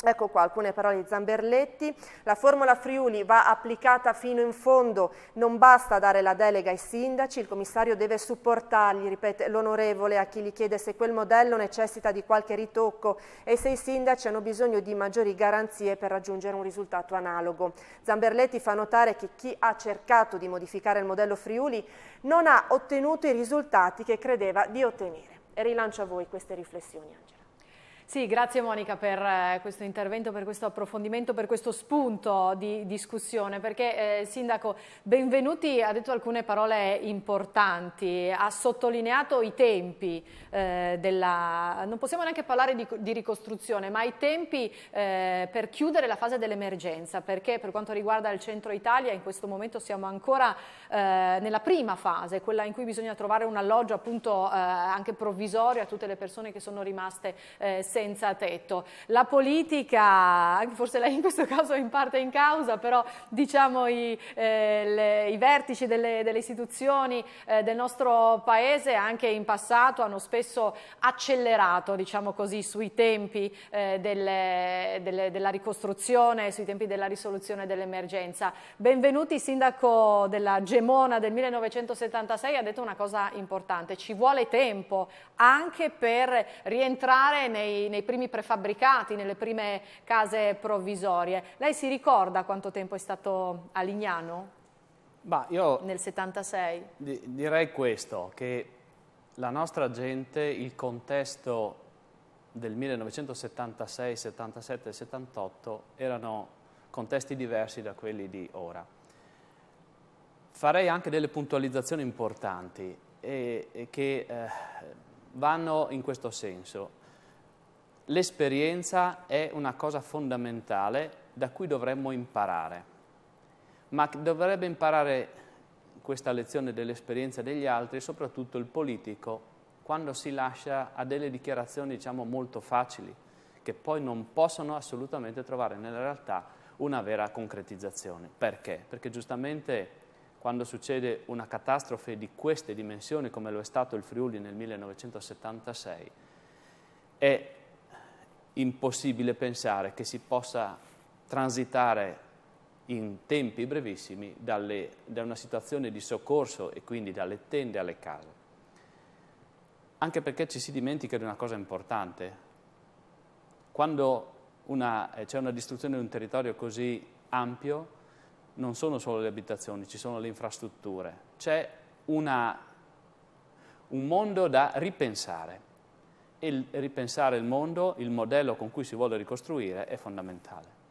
Ecco qua alcune parole di Zamberletti. La formula Friuli va applicata fino in fondo, non basta dare la delega ai sindaci, il commissario deve supportarli, ripete l'onorevole a chi gli chiede se quel modello necessita di qualche ritocco e se i sindaci hanno bisogno di maggiori garanzie per raggiungere un risultato analogo. Zamberletti fa notare che chi ha cercato di modificare il modello Friuli non ha ottenuto i risultati che credeva di ottenere. E rilancio a voi queste riflessioni, Angela. Sì, grazie Monica per eh, questo intervento, per questo approfondimento, per questo spunto di discussione, perché eh, Sindaco Benvenuti ha detto alcune parole importanti, ha sottolineato i tempi eh, della, non possiamo neanche parlare di, di ricostruzione, ma i tempi eh, per chiudere la fase dell'emergenza, perché per quanto riguarda il centro Italia in questo momento siamo ancora eh, nella prima fase, quella in cui bisogna trovare un alloggio appunto eh, anche provvisorio a tutte le persone che sono rimaste senza senza tetto. La politica, forse lei in questo caso è in parte in causa, però diciamo i, eh, le, i vertici delle, delle istituzioni eh, del nostro Paese anche in passato hanno spesso accelerato diciamo così, sui tempi eh, delle, delle, della ricostruzione, sui tempi della risoluzione dell'emergenza. Benvenuti sindaco della Gemona del 1976 ha detto una cosa importante, ci vuole tempo anche per rientrare nei nei, primi prefabbricati, nelle prime case provvisorie. Lei si ricorda quanto tempo è stato a Lignano? Bah, io nel 76? Di, direi questo, che la nostra gente, il contesto del 1976, 77 e 78 erano contesti diversi da quelli di ora. Farei anche delle puntualizzazioni importanti e, e che eh, vanno in questo senso l'esperienza è una cosa fondamentale da cui dovremmo imparare, ma dovrebbe imparare questa lezione dell'esperienza degli altri, soprattutto il politico, quando si lascia a delle dichiarazioni diciamo, molto facili, che poi non possono assolutamente trovare nella realtà una vera concretizzazione. Perché? Perché giustamente quando succede una catastrofe di queste dimensioni, come lo è stato il Friuli nel 1976, è impossibile pensare che si possa transitare in tempi brevissimi dalle, da una situazione di soccorso e quindi dalle tende alle case. Anche perché ci si dimentica di una cosa importante. Quando eh, c'è una distruzione di un territorio così ampio, non sono solo le abitazioni, ci sono le infrastrutture, c'è un mondo da ripensare il ripensare il mondo, il modello con cui si vuole ricostruire è fondamentale.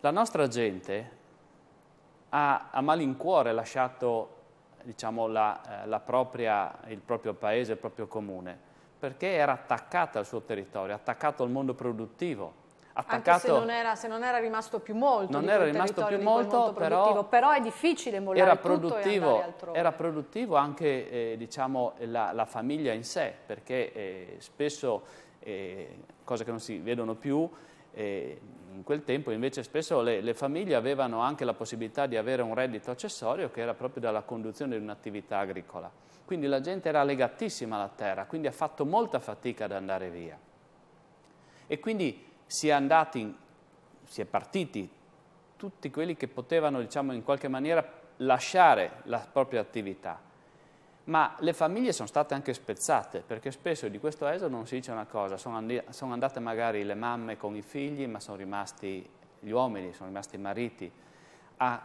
La nostra gente ha a malincuore lasciato diciamo, la, eh, la propria, il proprio paese, il proprio comune, perché era attaccata al suo territorio, attaccato al mondo produttivo, attaccato... Anche se non era, se non era rimasto più molto Non era rimasto più molto, però, però... è difficile mollare era produttivo, Era produttivo anche eh, diciamo, la, la, famiglia in sé, perché eh, spesso, eh, cose che non si vedono più, eh, in quel tempo invece spesso le, le, famiglie avevano anche la possibilità di avere un reddito accessorio che era proprio dalla conduzione di un'attività agricola. Quindi la gente era legatissima alla terra, quindi ha fatto molta fatica ad andare via. E quindi si è andati, si è partiti tutti quelli che potevano diciamo, in qualche maniera lasciare la propria attività. Ma le famiglie sono state anche spezzate, perché spesso di questo esodo non si dice una cosa, sono, sono andate magari le mamme con i figli, ma sono rimasti gli uomini, sono rimasti i mariti, a,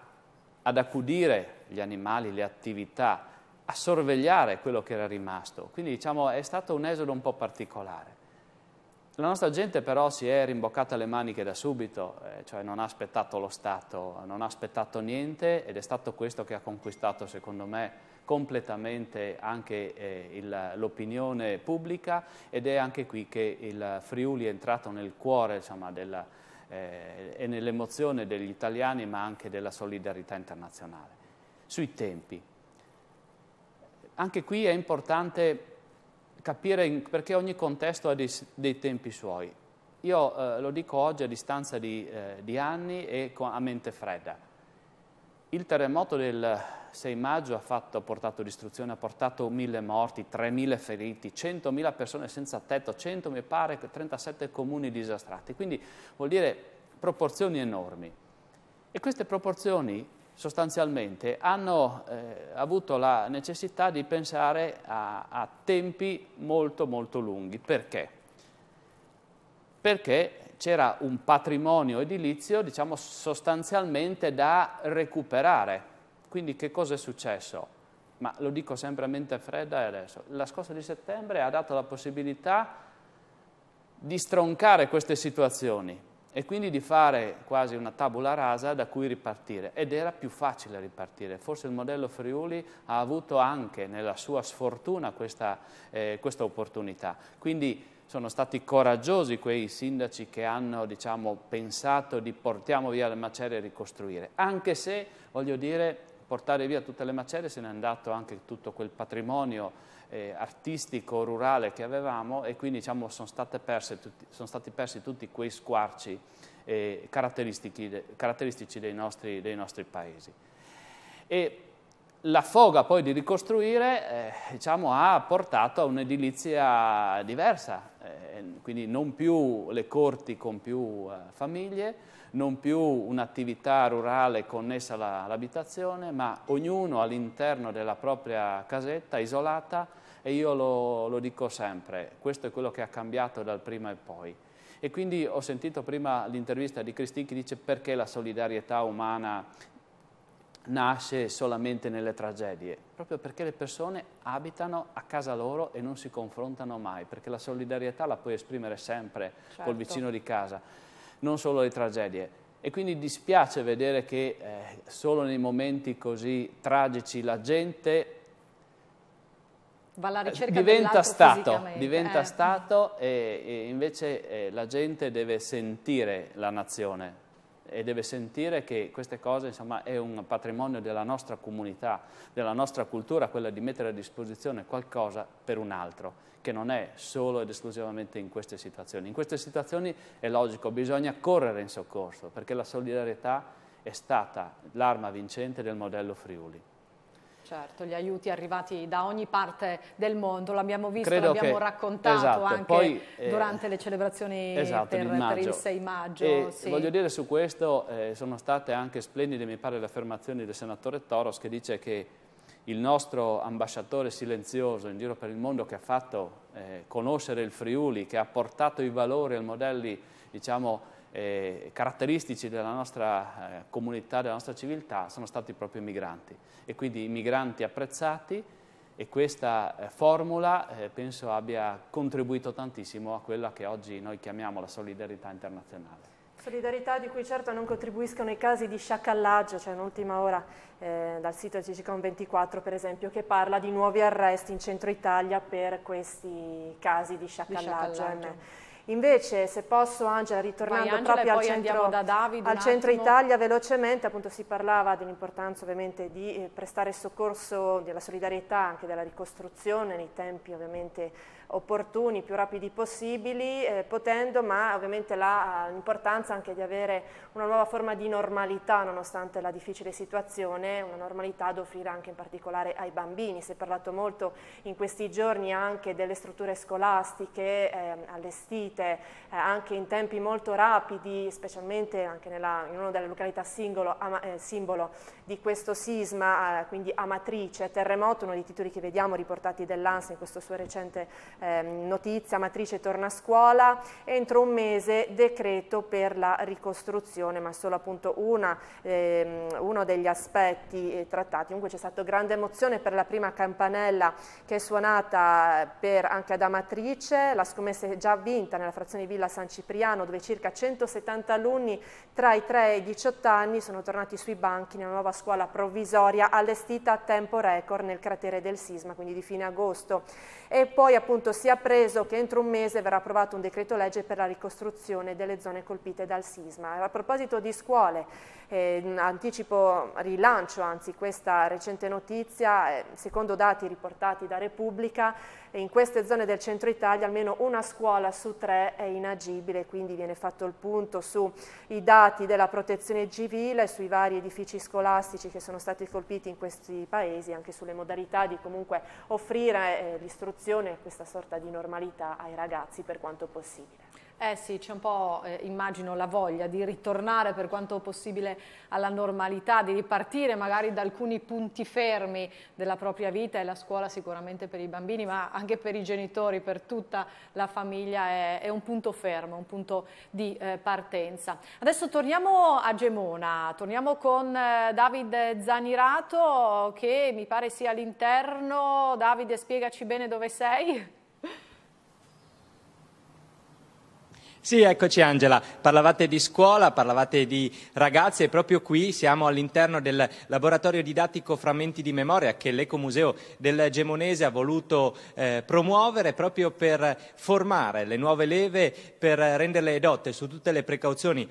ad accudire gli animali, le attività, a sorvegliare quello che era rimasto. Quindi diciamo è stato un esodo un po' particolare. La nostra gente però si è rimboccata le maniche da subito, eh, cioè non ha aspettato lo Stato, non ha aspettato niente ed è stato questo che ha conquistato secondo me completamente anche eh, l'opinione pubblica ed è anche qui che il Friuli è entrato nel cuore insomma, della, eh, e nell'emozione degli italiani ma anche della solidarietà internazionale. Sui tempi. Anche qui è importante capire in, perché ogni contesto ha dei, dei tempi suoi. Io eh, lo dico oggi a distanza di, eh, di anni e con, a mente fredda. Il terremoto del 6 maggio ha, fatto, ha portato distruzione, ha portato mille morti, 3.000 feriti, 100.000 persone senza tetto, 100 mi pare, 37 comuni disastrati. Quindi vuol dire proporzioni enormi. E queste proporzioni sostanzialmente hanno eh, avuto la necessità di pensare a, a tempi molto molto lunghi. Perché? Perché c'era un patrimonio edilizio diciamo, sostanzialmente da recuperare. Quindi che cosa è successo? Ma lo dico sempre a mente fredda e adesso. La scorsa di settembre ha dato la possibilità di stroncare queste situazioni, e quindi di fare quasi una tabula rasa da cui ripartire ed era più facile ripartire, forse il modello Friuli ha avuto anche nella sua sfortuna questa, eh, questa opportunità, quindi sono stati coraggiosi quei sindaci che hanno diciamo, pensato di portiamo via le macerie e ricostruire, anche se voglio dire portare via tutte le macerie se n'è andato anche tutto quel patrimonio eh, artistico rurale che avevamo e quindi diciamo, sono, tutti, sono, stati persi tutti quei squarci eh, caratteristici, dei nostri, dei nostri, paesi. E la foga poi di ricostruire eh, diciamo, ha portato a un'edilizia diversa, eh, quindi non più le corti con più eh, famiglie, non più un'attività rurale connessa all'abitazione, ma ognuno all'interno della propria casetta isolata e io lo, lo dico sempre, questo è quello che ha cambiato dal prima e poi. E quindi ho sentito prima l'intervista di Cristin che dice perché la solidarietà umana nasce solamente nelle tragedie, proprio perché le persone abitano a casa loro e non si confrontano mai, perché la solidarietà la puoi esprimere sempre certo. col vicino di casa, non solo le tragedie. E quindi dispiace vedere che eh, solo nei momenti così tragici la gente Va alla eh, ricerca diventa stato, diventa eh. stato e, e invece eh, la gente deve sentire la nazione e deve sentire che queste cose insomma è un patrimonio della nostra comunità, della nostra cultura, quella di mettere a disposizione qualcosa per un altro che non è solo ed esclusivamente in queste situazioni. In queste situazioni è logico, bisogna correre in soccorso perché la solidarietà è stata l'arma vincente del modello Friuli. Certo, gli aiuti arrivati da ogni parte del mondo, l'abbiamo visto, l'abbiamo raccontato esatto, anche poi, eh, durante le celebrazioni esatto, per, per, il 6 maggio. Sì. Voglio dire su questo, eh, sono state anche splendide, mi pare, le affermazioni del senatore Toros che dice che il nostro ambasciatore silenzioso in giro per il mondo che ha fatto eh, conoscere il Friuli, che ha portato i valori ai modelli, diciamo, eh, caratteristici della nostra eh, comunità, della nostra civiltà, sono stati proprio i migranti. E quindi i migranti apprezzati e questa eh, formula eh, penso abbia contribuito tantissimo a quella che oggi noi chiamiamo la solidarietà internazionale. Solidarietà di cui certo non contribuiscono i casi di sciacallaggio, cioè un'ultima ora eh, dal sito CCCOM24 per esempio, che parla di nuovi arresti in centro Italia per questi casi di sciacallaggio. Di sciacallaggio. Invece, se posso Angela, ritornando Angela, proprio al centro, Davide, al centro Italia velocemente, appunto si parlava dell'importanza ovviamente di eh, prestare soccorso, della solidarietà, anche della ricostruzione nei tempi ovviamente opportuni, più rapidi possibili, eh, potendo, ma ovviamente l'importanza anche di avere una nuova forma di normalità nonostante la difficile situazione, una normalità da offrire anche in particolare ai bambini. Si è parlato molto in questi giorni anche delle strutture scolastiche eh, allestite eh, anche in tempi molto rapidi, specialmente anche nella, in una delle località singolo, ama, eh, simbolo di questo sisma, eh, quindi Amatrice, terremoto, uno dei titoli che vediamo riportati dell'ANSA in questa sua recente eh, notizia, Amatrice torna a scuola, entro un mese decreto per la ricostruzione, ma solo appunto una, eh, uno degli aspetti eh, trattati. Comunque c'è stata grande emozione per la prima campanella che è suonata eh, per, anche ad Amatrice, la scommessa è già vinta nella frazione di Villa San Cipriano dove circa 170 alunni tra i 3 e i 18 anni sono tornati sui banchi nella nuova scuola provvisoria allestita a tempo record nel cratere del sisma, quindi di fine agosto. E poi appunto si è appreso che entro un mese verrà approvato un decreto legge per la ricostruzione delle zone colpite dal sisma. A proposito di scuole, eh, anticipo, rilancio anzi questa recente notizia, eh, secondo dati riportati da Repubblica, e in queste zone del centro Italia almeno una scuola su tre è inagibile, quindi viene fatto il punto sui dati della protezione civile, sui vari edifici scolastici che sono stati colpiti in questi paesi, anche sulle modalità di comunque offrire eh, l'istruzione, questa sorta di normalità ai ragazzi per quanto possibile. Eh sì, c'è un po', eh, immagino, la voglia di ritornare per quanto possibile alla normalità, di ripartire magari da alcuni punti fermi della propria vita e la scuola sicuramente per i bambini, ma anche per i genitori, per tutta la famiglia è, è un punto fermo, un punto di eh, partenza. Adesso torniamo a Gemona, torniamo con eh, David Zanirato che mi pare sia all'interno. Davide, spiegaci bene dove sei. Sì, eccoci Angela, parlavate di scuola, parlavate di ragazze e proprio qui siamo all'interno del laboratorio didattico Frammenti di Memoria che l'Ecomuseo del Gemonese ha voluto eh, promuovere proprio per formare le nuove leve, per renderle edotte su tutte le precauzioni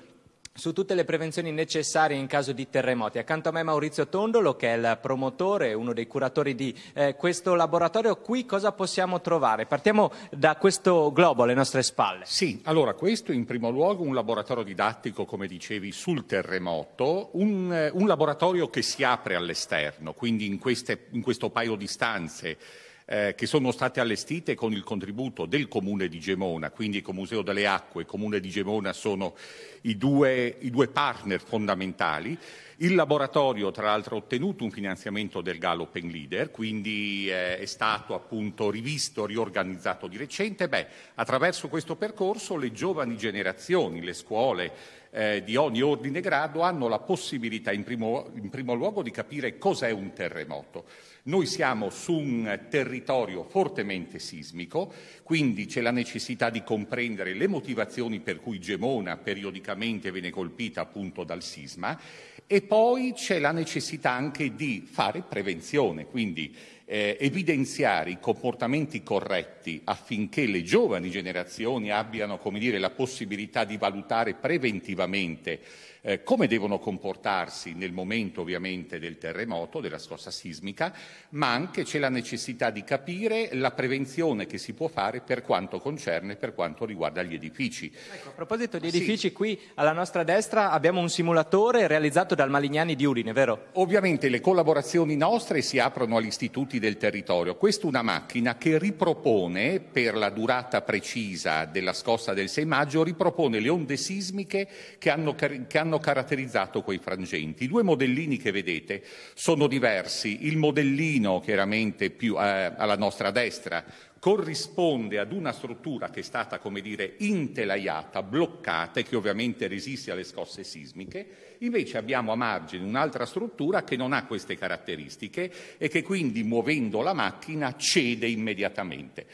su tutte le prevenzioni necessarie in caso di terremoti. Accanto a me Maurizio Tondolo che è il promotore, uno dei curatori di eh, questo laboratorio. Qui cosa possiamo trovare? Partiamo da questo globo alle nostre spalle. Sì, allora questo in primo luogo un laboratorio didattico, come dicevi, sul terremoto, un, eh, un laboratorio che si apre all'esterno, quindi in, queste, in questo paio di stanze eh, che sono state allestite con il contributo del Comune di Gemona, quindi Ecomuseo delle Acque e Comune di Gemona sono i due, i due partner fondamentali. Il laboratorio, tra l'altro, ha ottenuto un finanziamento del Gallo Open Leader, quindi eh, è stato appunto rivisto, riorganizzato di recente. Beh, attraverso questo percorso le giovani generazioni, le scuole eh, di ogni ordine e grado hanno la possibilità in primo, in primo luogo di capire cos'è un terremoto. Noi siamo su un territorio fortemente sismico, quindi c'è la necessità di comprendere le motivazioni per cui Gemona periodicamente storicamente viene colpita appunto dal sisma e poi c'è la necessità anche di fare prevenzione, quindi eh, evidenziare i comportamenti corretti affinché le giovani generazioni abbiano dire, la possibilità di valutare preventivamente eh, come devono comportarsi nel momento ovviamente del terremoto, della scossa sismica, ma anche c'è la necessità di capire la prevenzione che si può fare per quanto concerne, per quanto riguarda gli edifici. Ecco, a proposito di edifici, sì. qui alla nostra destra abbiamo un simulatore realizzato dal Malignani di Udine, vero? Ovviamente le collaborazioni nostre si aprono agli istituti del territorio. Questa è una macchina che ripropone per la durata precisa della scossa del 6 maggio, ripropone le onde sismiche che hanno, che hanno hanno caratterizzato quei frangenti. I due modellini che vedete sono diversi. Il modellino, chiaramente più eh, alla nostra destra, corrisponde ad una struttura che è stata, come dire, intelaiata, bloccata e che ovviamente resiste alle scosse sismiche. Invece abbiamo a margine un'altra struttura che non ha queste caratteristiche e che quindi muovendo la macchina cede immediatamente.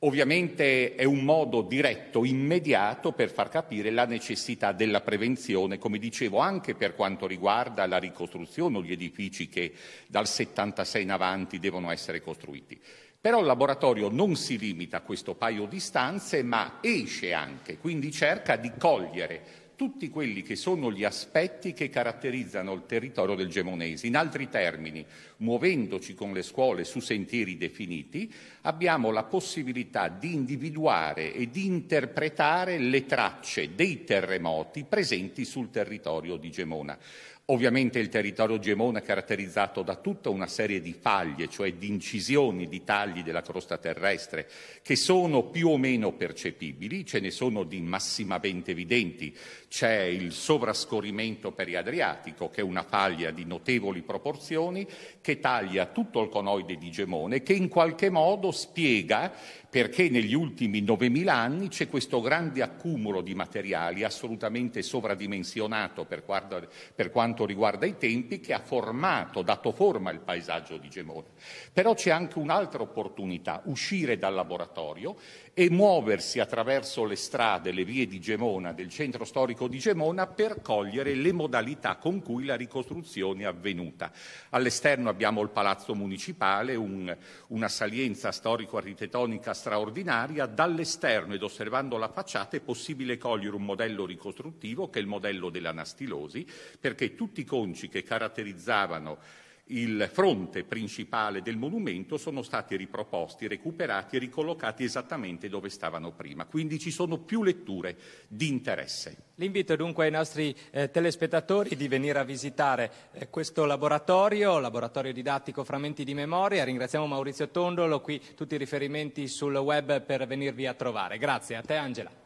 Ovviamente è un modo diretto, immediato per far capire la necessità della prevenzione, come dicevo, anche per quanto riguarda la ricostruzione o gli edifici che dal 76 in avanti devono essere costruiti. Però il laboratorio non si limita a questo paio di stanze, ma esce anche, quindi cerca di cogliere tutti quelli che sono gli aspetti che caratterizzano il territorio del Gemonese. In altri termini, muovendoci con le scuole su sentieri definiti, abbiamo la possibilità di individuare e di interpretare le tracce dei terremoti presenti sul territorio di Gemona. Ovviamente il territorio Gemona è caratterizzato da tutta una serie di faglie, cioè di incisioni, di tagli della crosta terrestre, che sono più o meno percepibili, ce ne sono di massimamente evidenti. C'è il sovrascorrimento periadriatico, che è una faglia di notevoli proporzioni, che taglia tutto il conoide di Gemone, che in qualche modo spiega perché negli ultimi 9.000 anni c'è questo grande accumulo di materiali assolutamente sovradimensionato per, guarda, per quanto riguarda i tempi che ha formato, dato forma al paesaggio di Gemona. Però c'è anche un'altra opportunità, uscire dal laboratorio e muoversi attraverso le strade, le vie di Gemona, del centro storico di Gemona, per cogliere le modalità con cui la ricostruzione è avvenuta. All'esterno abbiamo il Palazzo Municipale, un, una salienza storico-architettonica straordinaria. Dall'esterno ed osservando la facciata è possibile cogliere un modello ricostruttivo, che è il modello dell'Anastilosi, perché tutti i conci che caratterizzavano il fronte principale del monumento sono stati riproposti, recuperati e ricollocati esattamente dove stavano prima. Quindi ci sono più letture di interesse. L'invito dunque ai nostri eh, telespettatori di venire a visitare eh, questo laboratorio, laboratorio didattico Frammenti di Memoria. Ringraziamo Maurizio Tondolo, qui tutti i riferimenti sul web per venirvi a trovare. Grazie a te Angela.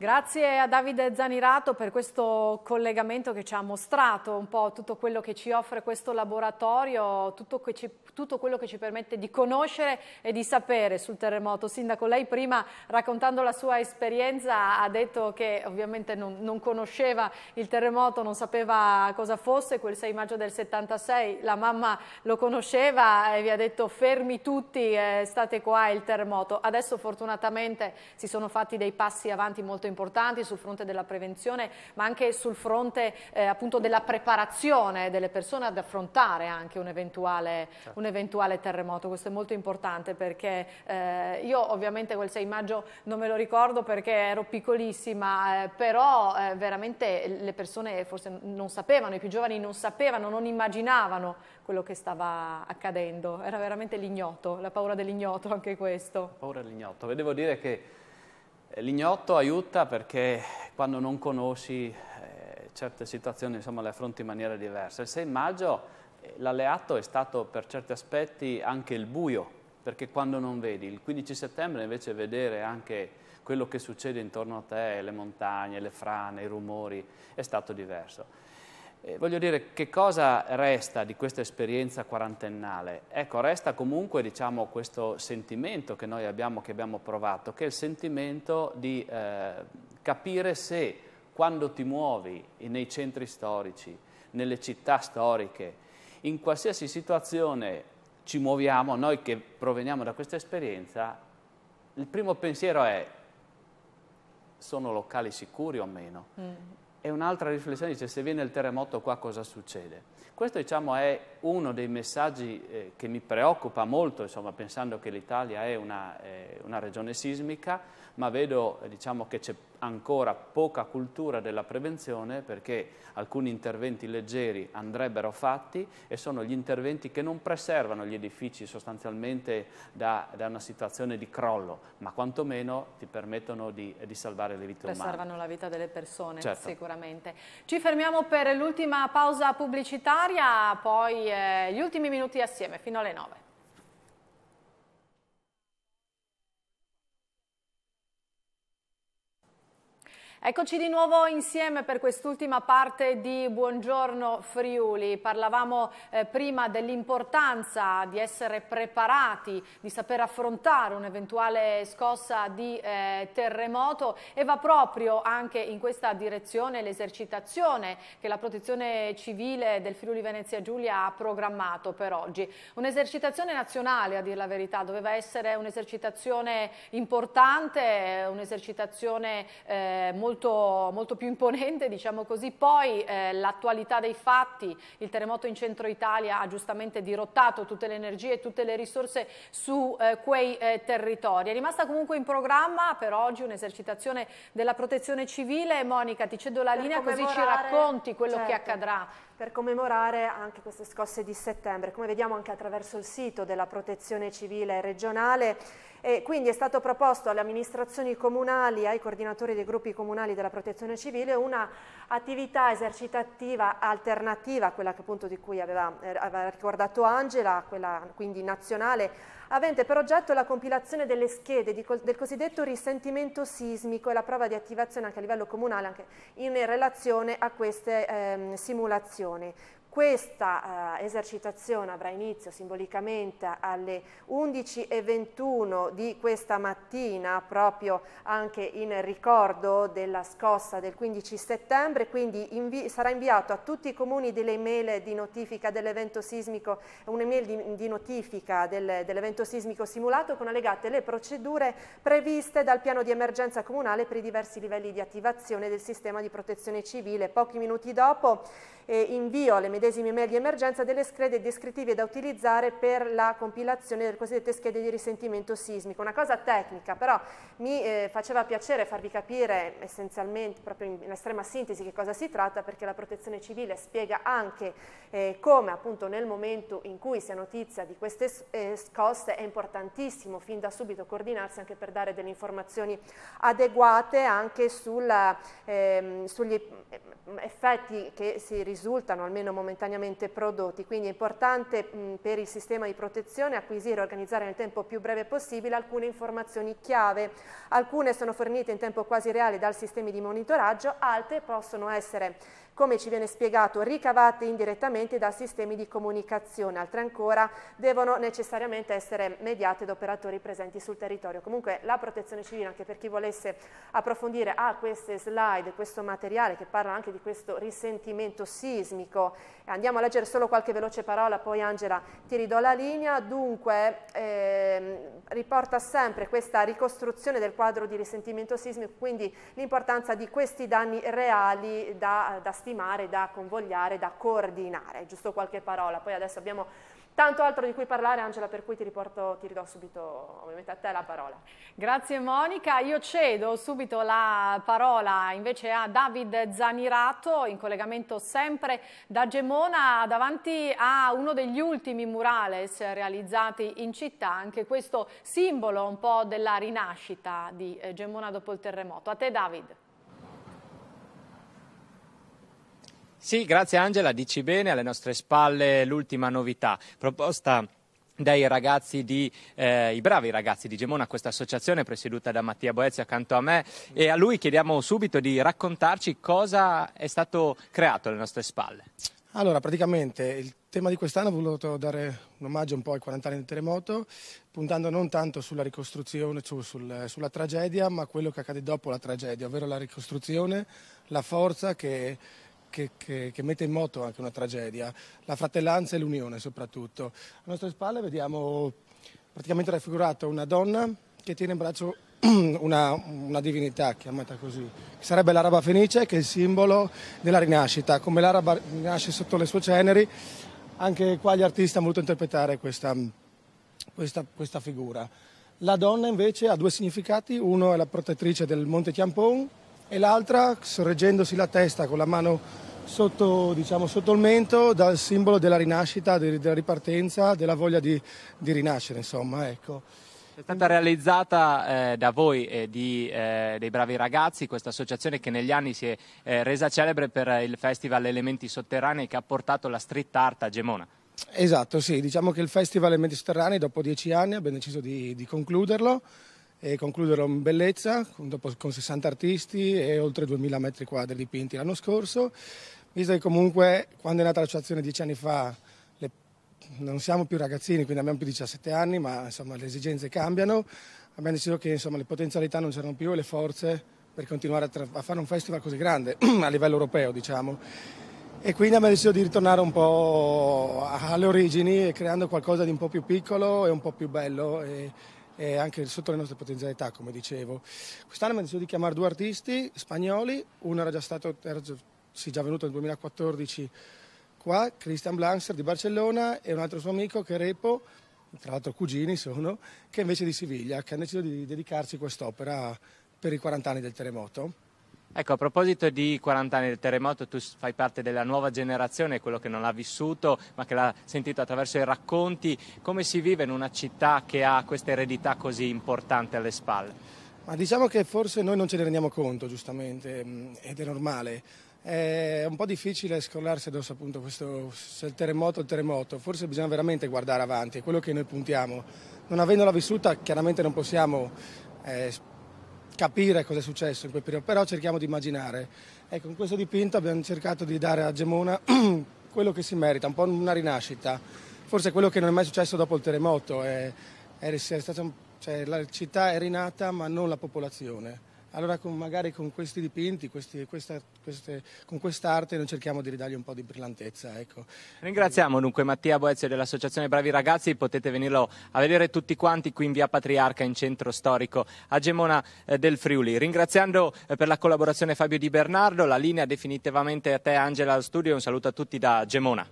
Grazie a Davide Zanirato per questo collegamento che ci ha mostrato un po' tutto quello che ci offre questo laboratorio, tutto, che ci, tutto quello che ci permette di conoscere e di sapere sul terremoto. Sindaco, lei prima raccontando la sua esperienza ha detto che ovviamente non, non conosceva il terremoto, non sapeva cosa fosse, quel 6 maggio del 76 la mamma lo conosceva e vi ha detto fermi tutti, eh, state qua, è il terremoto. Adesso fortunatamente si sono fatti dei passi avanti molto importanti sul fronte della prevenzione, ma anche sul fronte eh, appunto della preparazione delle persone ad affrontare anche un eventuale, certo. un eventuale terremoto. Questo è molto importante perché eh, io ovviamente quel 6 maggio non me lo ricordo perché ero piccolissima, eh, però eh, veramente le persone forse non sapevano, i più giovani non sapevano, non immaginavano quello che stava accadendo. Era veramente l'ignoto, la paura dell'ignoto anche questo. La paura dell'ignoto. Vedevo dire che eh, L'ignoto aiuta perché quando non conosci eh, certe situazioni insomma, le affronti in maniera diversa. Il 6 maggio eh, l'alleato è stato per certi aspetti anche il buio, perché quando non vedi. Il 15 settembre invece vedere anche quello che succede intorno a te, le montagne, le frane, i rumori, è stato diverso. Eh, voglio dire, che cosa resta di questa esperienza quarantennale? Ecco, resta comunque diciamo, questo sentimento che noi abbiamo, che abbiamo provato, che è il sentimento di eh, capire se quando ti muovi nei centri storici, nelle città storiche, in qualsiasi situazione ci muoviamo, noi che proveniamo da questa esperienza, il primo pensiero è sono locali sicuri o meno? Mm un'altra riflessione dice se viene il terremoto qua cosa succede. Questo diciamo è uno dei messaggi eh, che mi preoccupa molto, insomma, pensando che l'Italia è una, eh, una, regione sismica, ma vedo eh, diciamo, che c'è ancora poca cultura della prevenzione perché alcuni interventi leggeri andrebbero fatti e sono gli interventi che non preservano gli edifici sostanzialmente da, da una situazione di crollo, ma quantomeno ti permettono di, di salvare le vite preservano umane. Preservano la vita delle persone, certo. sicuramente. Ci fermiamo per l'ultima pausa pubblicitaria, poi eh, gli ultimi minuti assieme fino alle 9. Eccoci di nuovo insieme per quest'ultima parte di Buongiorno Friuli. Parlavamo eh, prima dell'importanza di essere preparati, di saper affrontare un'eventuale scossa di eh, terremoto e va proprio anche in questa direzione l'esercitazione che la protezione civile del Friuli Venezia Giulia ha programmato per oggi. Un'esercitazione nazionale, a dire la verità, doveva essere un'esercitazione importante, un'esercitazione eh, molto molto, molto più imponente, diciamo così. Poi eh, l'attualità dei fatti, il terremoto in centro Italia ha giustamente dirottato tutte le energie e tutte le risorse su eh, quei eh, territori. È rimasta comunque in programma per oggi un'esercitazione della protezione civile. Monica, ti cedo la per linea così ci racconti quello certo. che accadrà per commemorare anche queste scosse di settembre. Come vediamo anche attraverso il sito della Protezione Civile regionale, e quindi è stato proposto alle amministrazioni comunali, ai coordinatori dei gruppi comunali della protezione civile, un'attività esercitativa alternativa a quella appunto di cui aveva, eh, aveva ricordato Angela, quella quindi nazionale, avente per oggetto la compilazione delle schede di, del cosiddetto risentimento sismico e la prova di attivazione anche a livello comunale in relazione a queste eh, simulazioni. Questa eh, esercitazione avrà inizio simbolicamente alle 11.21 di questa mattina, proprio anche in ricordo della scossa del 15 settembre, quindi invi sarà inviato a tutti i comuni delle email di notifica dell'evento sismico, un'email di, di, notifica del, dell'evento sismico simulato con allegate le procedure previste dal piano di emergenza comunale per i diversi livelli di attivazione del sistema di protezione civile. Pochi minuti dopo eh, invio alle medesime medesimi media emergenza delle schede descrittive da utilizzare per la compilazione delle cosiddette schede di risentimento sismico. Una cosa tecnica, però mi eh, faceva piacere farvi capire essenzialmente, proprio in, in, estrema sintesi, che cosa si tratta, perché la protezione civile spiega anche eh, come appunto nel momento in cui si ha notizia di queste eh, scosse è importantissimo fin da subito coordinarsi anche per dare delle informazioni adeguate anche sulla, ehm, sugli ehm, effetti che si risultano, almeno momentaneamente, momentaneamente prodotti, quindi è importante mh, per il sistema di protezione acquisire e organizzare nel tempo più breve possibile alcune informazioni chiave, alcune sono fornite in tempo quasi reale dal sistema di monitoraggio, altre possono essere come ci viene spiegato, ricavate indirettamente da sistemi di comunicazione, altre ancora devono necessariamente essere mediate da operatori presenti sul territorio. Comunque la protezione civile, anche per chi volesse approfondire a ah, queste slide, questo materiale che parla anche di questo risentimento sismico Andiamo a leggere solo qualche veloce parola, poi Angela ti ridò la linea. Dunque, ehm, riporta sempre questa ricostruzione del quadro di risentimento sismico, quindi l'importanza di questi danni reali da, da stimare, da convogliare, da coordinare. Giusto qualche parola, poi adesso abbiamo tanto altro di cui parlare Angela per cui ti riporto, ti ridò subito ovviamente a te la parola. Grazie Monica, io cedo subito la parola invece a David Zanirato in collegamento sempre da Gemona davanti a uno degli ultimi murales realizzati in città, anche questo simbolo un po' della rinascita di eh, Gemona dopo il terremoto. A te David. Sì, grazie Angela, dici bene, alle nostre spalle l'ultima novità proposta dai ragazzi di, eh, i bravi ragazzi di Gemona, questa associazione presieduta da Mattia Boezio accanto a me e a lui chiediamo subito di raccontarci cosa è stato creato alle nostre spalle. Allora, praticamente il tema di quest'anno ho voluto dare un omaggio un po' ai 40 anni del terremoto, puntando non tanto sulla ricostruzione, su, sul, sulla tragedia, ma quello che accade dopo la tragedia, ovvero la ricostruzione, la forza che che, che, che, mette in moto anche una tragedia, la fratellanza e l'unione soprattutto. Alle nostre spalle vediamo praticamente raffigurata una donna che tiene in braccio una, una, divinità chiamata così, che sarebbe l'araba fenice che è il simbolo della rinascita, come l'araba rinasce sotto le sue ceneri, anche qua gli artisti hanno voluto interpretare questa, questa, questa figura. La donna invece ha due significati, uno è la protettrice del Monte Chiampon, e l'altra sorreggendosi la testa con la mano sotto, diciamo, sotto il mento dal simbolo della rinascita, della ripartenza, della voglia di, di rinascere, insomma, ecco. È stata realizzata eh, da voi eh, eh, dei Bravi Ragazzi, questa associazione che negli anni si è eh, resa celebre per il festival Elementi Sotterranei che ha portato la street art a Gemona. Esatto, sì, diciamo che il festival Elementi Sotterranei dopo dieci anni abbiamo deciso di, di concluderlo e concluderò in bellezza con 60 artisti e oltre 2000 metri quadri dipinti l'anno scorso, visto che comunque quando è nata l'associazione dieci anni fa le, non siamo più ragazzini, quindi abbiamo più di 17 anni, ma insomma, le esigenze cambiano, abbiamo deciso che insomma, le potenzialità non c'erano più e le forze per continuare a, tra- a fare un festival così grande a livello europeo diciamo. E quindi abbiamo deciso di ritornare un po' alle origini creando qualcosa di un po' più piccolo e un po' più bello. E, eh, anche sotto le nostre potenzialità, come dicevo. Quest'anno abbiamo deciso di chiamare due artisti spagnoli, uno era già stato, era già, sì, già venuto nel 2014 qua, Christian Blanster di Barcellona e un altro suo amico che è Repo, tra l'altro cugini sono, che invece è di Siviglia, che hanno deciso di dedicarci quest'opera per i 40 anni del terremoto. Ecco, a proposito di 40 anni del terremoto, tu fai parte della nuova generazione, quello che non l'ha vissuto, ma che l'ha sentito attraverso i racconti. Come si vive in una città che ha questa eredità così importante alle spalle? Ma diciamo che forse noi non ce ne rendiamo conto, giustamente, mm, ed è normale. È un po' difficile scollarsi addosso appunto questo, se il terremoto è il terremoto, forse bisogna veramente guardare avanti, è quello che noi puntiamo. Non avendola vissuta chiaramente non possiamo eh, capire cosa è successo in quel periodo, però cerchiamo di immaginare. Ecco, con questo dipinto abbiamo cercato di dare a Gemona quello che si merita, un po' una rinascita, forse quello che non è mai successo dopo il terremoto, è, è stata, cioè, la città è rinata ma non la popolazione. Allora con, magari con questi dipinti, questi, questa, queste, con quest'arte noi cerchiamo di ridargli un po' di brillantezza. Ecco. Ringraziamo dunque Mattia Boezio dell'Associazione Bravi Ragazzi, potete venirlo a vedere tutti quanti qui in via Patriarca in centro storico a Gemona eh, del Friuli. Ringraziando eh, per la collaborazione Fabio Di Bernardo, la linea definitivamente a te Angela al studio e un saluto a tutti da Gemona.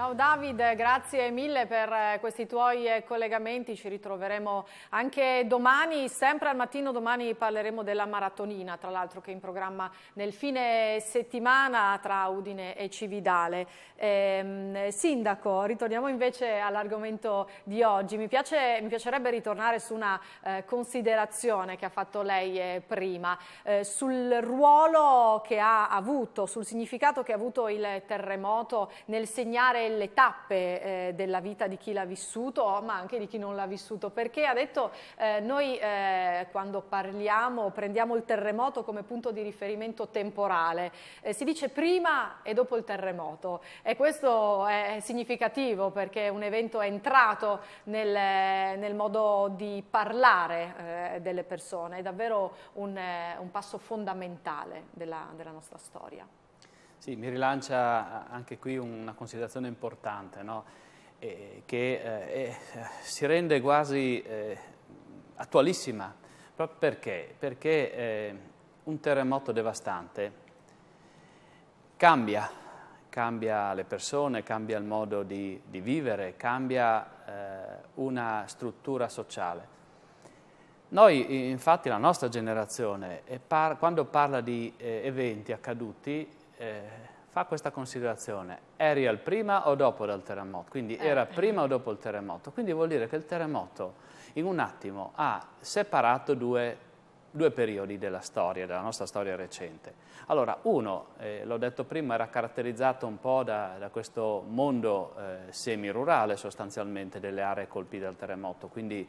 Ciao David, grazie mille per eh, questi tuoi eh, collegamenti, ci ritroveremo anche domani, sempre al mattino domani parleremo della maratonina, tra l'altro che è in programma nel fine settimana tra Udine e Cividale. Ehm, sindaco, ritorniamo invece all'argomento di oggi, mi, piace, mi, piacerebbe ritornare su una eh, considerazione che ha fatto lei eh, prima, eh, sul ruolo che ha avuto, sul significato che ha avuto il terremoto nel segnare le tappe eh, della vita di chi l'ha vissuto, oh, ma anche di chi non l'ha vissuto, perché ha detto eh, noi eh, quando parliamo prendiamo il terremoto come punto di riferimento temporale, eh, si dice prima e dopo il terremoto e questo è significativo perché un evento è entrato nel, nel modo di parlare eh, delle persone, è davvero un, eh, un passo fondamentale della, della nostra storia. Sì, mi rilancia anche qui una considerazione importante, no? eh, che eh, eh si rende quasi eh, attualissima. Proprio perché? Perché eh, un terremoto devastante cambia, cambia le persone, cambia il modo di, di vivere, cambia eh, una struttura sociale. Noi, infatti, la nostra generazione, par quando parla di eventi accaduti, eh, fa questa considerazione, eri al prima o dopo dal terremoto, quindi eh. era prima o dopo il terremoto, quindi vuol dire che il terremoto in un attimo ha separato due, due periodi della storia, della nostra storia recente. Allora, uno, eh, l'ho detto prima, era caratterizzato un po' da, da questo mondo eh, semi-rurale sostanzialmente delle aree colpite dal terremoto, quindi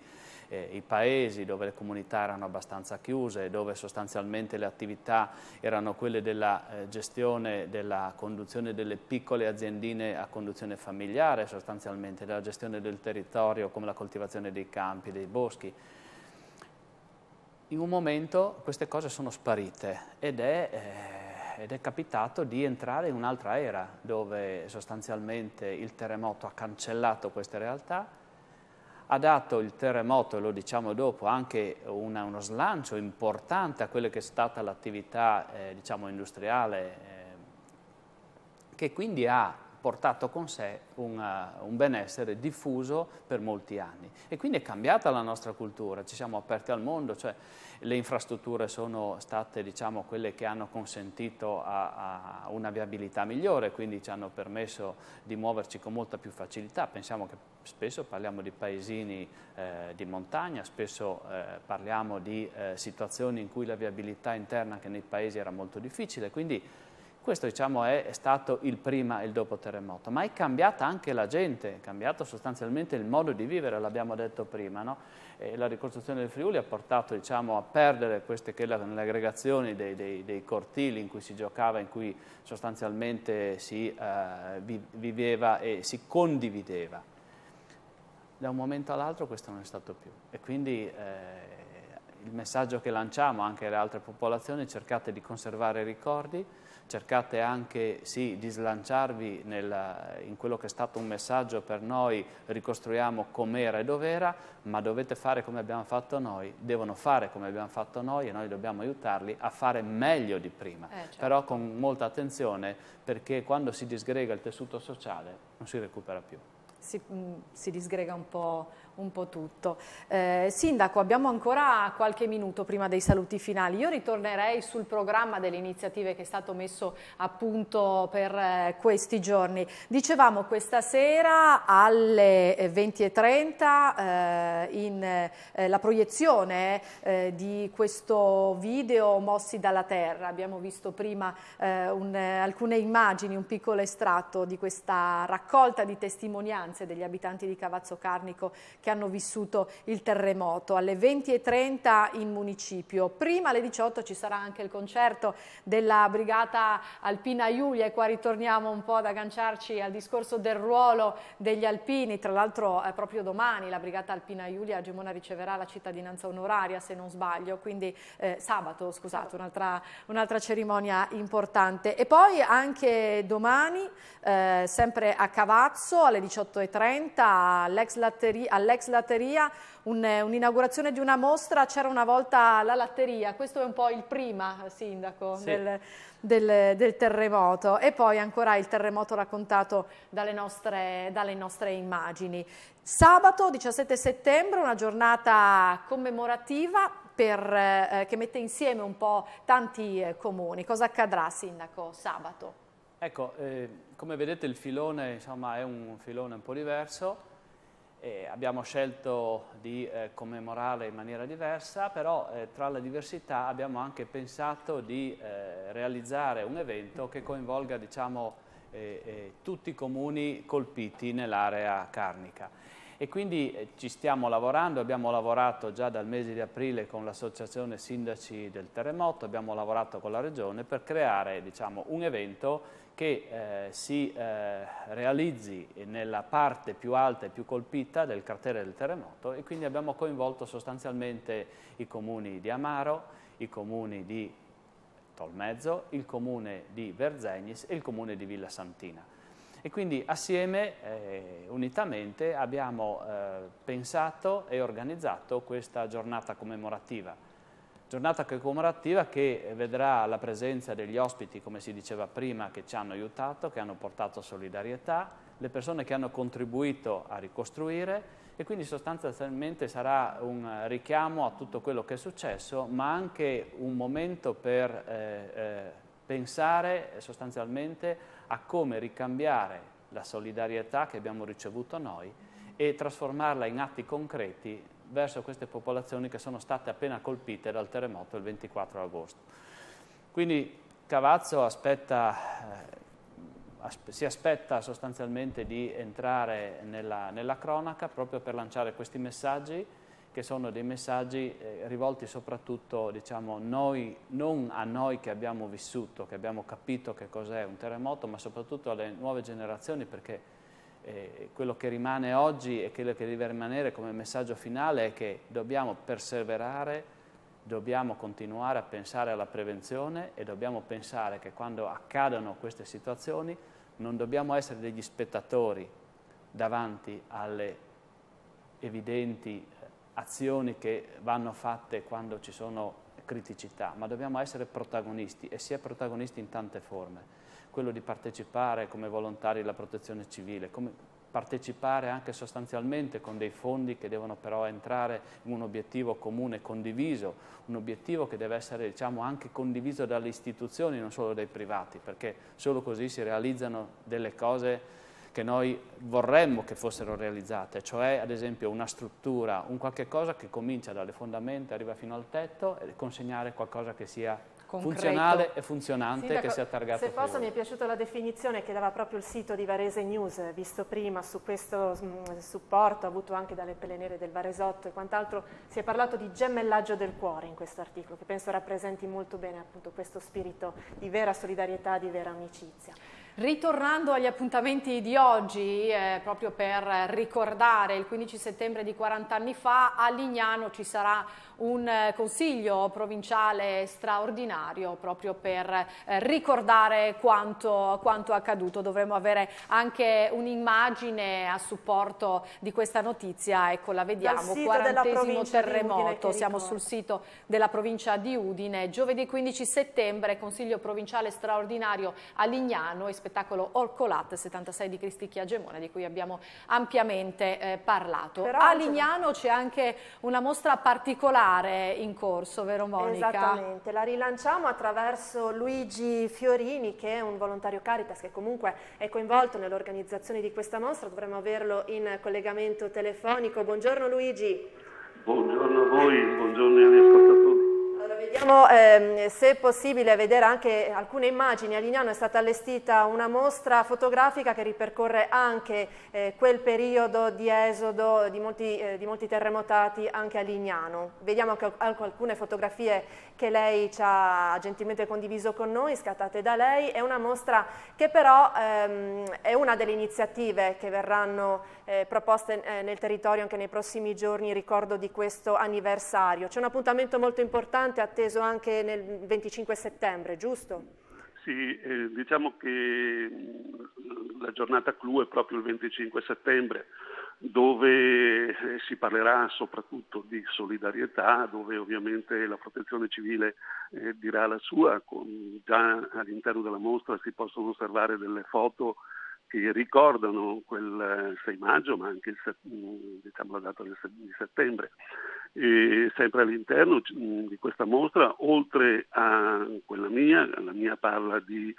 eh, i paesi dove le comunità erano abbastanza chiuse, dove sostanzialmente le attività erano quelle della eh, gestione, della conduzione delle piccole aziendine a conduzione familiare sostanzialmente, della gestione del territorio come la coltivazione dei campi, dei boschi. In un momento queste cose sono sparite ed è, eh, ed è capitato di entrare in un'altra era dove sostanzialmente il terremoto ha cancellato queste realtà ha dato il terremoto, lo diciamo dopo, anche una, uno slancio importante a quella che è stata l'attività eh, diciamo industriale, eh, che quindi ha portato con sé una, eh, un benessere diffuso per molti anni. E quindi è cambiata la nostra cultura, ci siamo aperti al mondo, cioè le infrastrutture sono state diciamo, quelle che hanno consentito a, a una viabilità migliore, quindi ci hanno permesso di muoverci con molta più facilità. Pensiamo che spesso parliamo di paesini eh, di montagna, spesso eh, parliamo di eh, situazioni in cui la viabilità interna anche nei paesi era molto difficile, quindi questo diciamo, è stato il prima e il dopo terremoto, ma è cambiata anche la gente, è cambiato sostanzialmente il modo di vivere, l'abbiamo detto prima. No? la ricostruzione del Friuli ha portato diciamo, a perdere queste che erano le aggregazioni dei, dei, dei, cortili in cui si giocava, in cui sostanzialmente si eh, viveva e si condivideva. Da un momento all'altro questo non è stato più e quindi eh, il messaggio che lanciamo anche alle altre popolazioni è cercate di conservare i ricordi, cercate anche sì, di slanciarvi nel, in quello che è stato un messaggio per noi, ricostruiamo com'era e dov'era, ma dovete fare come abbiamo fatto noi, devono fare come abbiamo fatto noi e noi dobbiamo aiutarli a fare meglio di prima, eh, certo. però con molta attenzione perché quando si disgrega il tessuto sociale non si recupera più. Si, mm, si disgrega un po', un po' tutto. Eh, Sindaco, abbiamo ancora qualche minuto prima dei saluti finali. Io ritornerei sul programma delle iniziative che è stato messo a punto per eh, questi giorni. Dicevamo questa sera alle 20.30 eh, eh, in, eh, la proiezione eh, di questo video Mossi dalla Terra. Abbiamo visto prima un, alcune immagini, un piccolo estratto di questa raccolta di testimonianze degli abitanti di Cavazzo Carnico che hanno vissuto il terremoto, alle 20.30 in municipio. Prima alle 18 ci sarà anche il concerto della Brigata Alpina Iulia e qua ritorniamo un po' ad agganciarci al discorso del ruolo degli alpini, tra l'altro eh, proprio domani la Brigata Alpina Iulia a Gemona riceverà la cittadinanza onoraria se non sbaglio, quindi eh, sabato scusate, un'altra un cerimonia importante. E poi anche domani, eh, sempre a Cavazzo alle 18.30 all'ex latteria all all'ex latteria, un'inaugurazione un di una mostra, c'era una volta la latteria, questo è un po' il prima, eh, Sindaco, sì. del, del, del, terremoto e poi ancora il terremoto raccontato dalle nostre, dalle nostre immagini. Sabato 17 settembre, una giornata commemorativa per, eh, che mette insieme un po' tanti eh, comuni. Cosa accadrà, Sindaco, sabato? Ecco, eh, come vedete il filone insomma, è un filone un po' diverso, eh, abbiamo scelto di eh, commemorare in maniera diversa, però eh, tra la diversità abbiamo anche pensato di eh, realizzare un evento che coinvolga diciamo, eh, eh, tutti i comuni colpiti nell'area carnica. E quindi ci stiamo lavorando, abbiamo lavorato già dal mese di aprile con l'associazione sindaci del terremoto, abbiamo lavorato con la regione per creare diciamo, un evento che eh, si eh, realizzi nella parte più alta e più colpita del cratere del terremoto e quindi abbiamo coinvolto sostanzialmente i comuni di Amaro, i comuni di Tolmezzo, il comune di Verzegnis e il comune di Villa Santina. E quindi assieme, eh, unitamente, abbiamo eh, pensato e organizzato questa giornata commemorativa giornata commemorativa che vedrà la presenza degli ospiti, come si diceva prima, che ci hanno aiutato, che hanno portato solidarietà, le persone che hanno contribuito a ricostruire e quindi sostanzialmente sarà un richiamo a tutto quello che è successo, ma anche un momento per eh, eh pensare sostanzialmente a come ricambiare la solidarietà che abbiamo ricevuto noi e trasformarla in atti concreti verso queste popolazioni che sono state appena colpite dal terremoto il 24 agosto. Quindi Cavazzo aspetta, eh, aspe si aspetta sostanzialmente di entrare nella, nella, cronaca proprio per lanciare questi messaggi che sono dei messaggi eh, rivolti soprattutto diciamo, noi, non a noi che abbiamo vissuto, che abbiamo capito che cos'è un terremoto, ma soprattutto alle nuove generazioni perché eh, quello che rimane oggi e quello che deve rimanere come messaggio finale è che dobbiamo perseverare, dobbiamo continuare a pensare alla prevenzione e dobbiamo pensare che quando accadono queste situazioni non dobbiamo essere degli spettatori davanti alle evidenti eh, azioni che vanno fatte quando ci sono criticità, ma dobbiamo essere protagonisti e si è protagonisti in tante forme quello di partecipare come volontari alla protezione civile, come partecipare anche sostanzialmente con dei fondi che devono però entrare in un obiettivo comune condiviso, un obiettivo che deve essere diciamo, anche condiviso dalle istituzioni, non solo dai privati, perché solo così si realizzano delle cose che noi vorremmo che fossero realizzate, cioè ad esempio una struttura, un qualche cosa che comincia dalle fondamenta, arriva fino al tetto e consegnare qualcosa che sia concreto. Funzionale e funzionante Sindaco, che è targato. Se posso mi è piaciuta la definizione che dava proprio il sito di Varese News, eh, visto prima su questo mm, supporto avuto anche dalle nere del Varesotto e quant'altro, si è parlato di gemellaggio del cuore in questo articolo, che penso rappresenti molto bene appunto questo spirito di vera solidarietà, di vera amicizia. Ritornando agli appuntamenti di oggi, eh, proprio per ricordare il 15 settembre di 40 anni fa, a Lignano ci sarà un eh, consiglio provinciale straordinario proprio per eh, ricordare quanto, quanto, accaduto. Dovremmo avere anche un'immagine a supporto di questa notizia, ecco la vediamo, quarantesimo terremoto, siamo sul sito della provincia di Udine, giovedì 15 settembre consiglio provinciale straordinario a Lignano e spettacolo Orcolat, 76 di Cristicchia Gemona, di cui abbiamo ampiamente eh, parlato. Però, a Lignano c'è anche una mostra particolare in corso, vero Monica? Esattamente, la rilanciamo attraverso Luigi Fiorini, che è un volontario Caritas, che comunque è coinvolto nell'organizzazione di questa mostra, dovremmo averlo in collegamento telefonico. Buongiorno Luigi. Buongiorno a voi, buongiorno agli ascoltatori vediamo ehm, se è possibile vedere anche alcune immagini. A Lignano è stata allestita una mostra fotografica che ripercorre anche eh, quel periodo di esodo di molti, eh, di molti, terremotati anche a Lignano. Vediamo anche alcune fotografie che lei ci ha gentilmente condiviso con noi, scattate da lei. È una mostra che però ehm, è una delle iniziative che verranno eh, proposte eh, nel territorio anche nei prossimi giorni in ricordo di questo anniversario. C'è un appuntamento molto importante atteso anche nel 25 settembre, giusto? Sì, eh, diciamo che mm, la giornata clou è proprio il 25 settembre dove eh, si parlerà soprattutto di solidarietà, dove ovviamente la protezione civile eh, dirà la sua, con, già all'interno della mostra si possono osservare delle foto che ricordano quel 6 eh, maggio, ma anche il, mm, diciamo, la data di settembre. E sempre all'interno mm, di questa mostra, oltre a quella mia, la mia parla di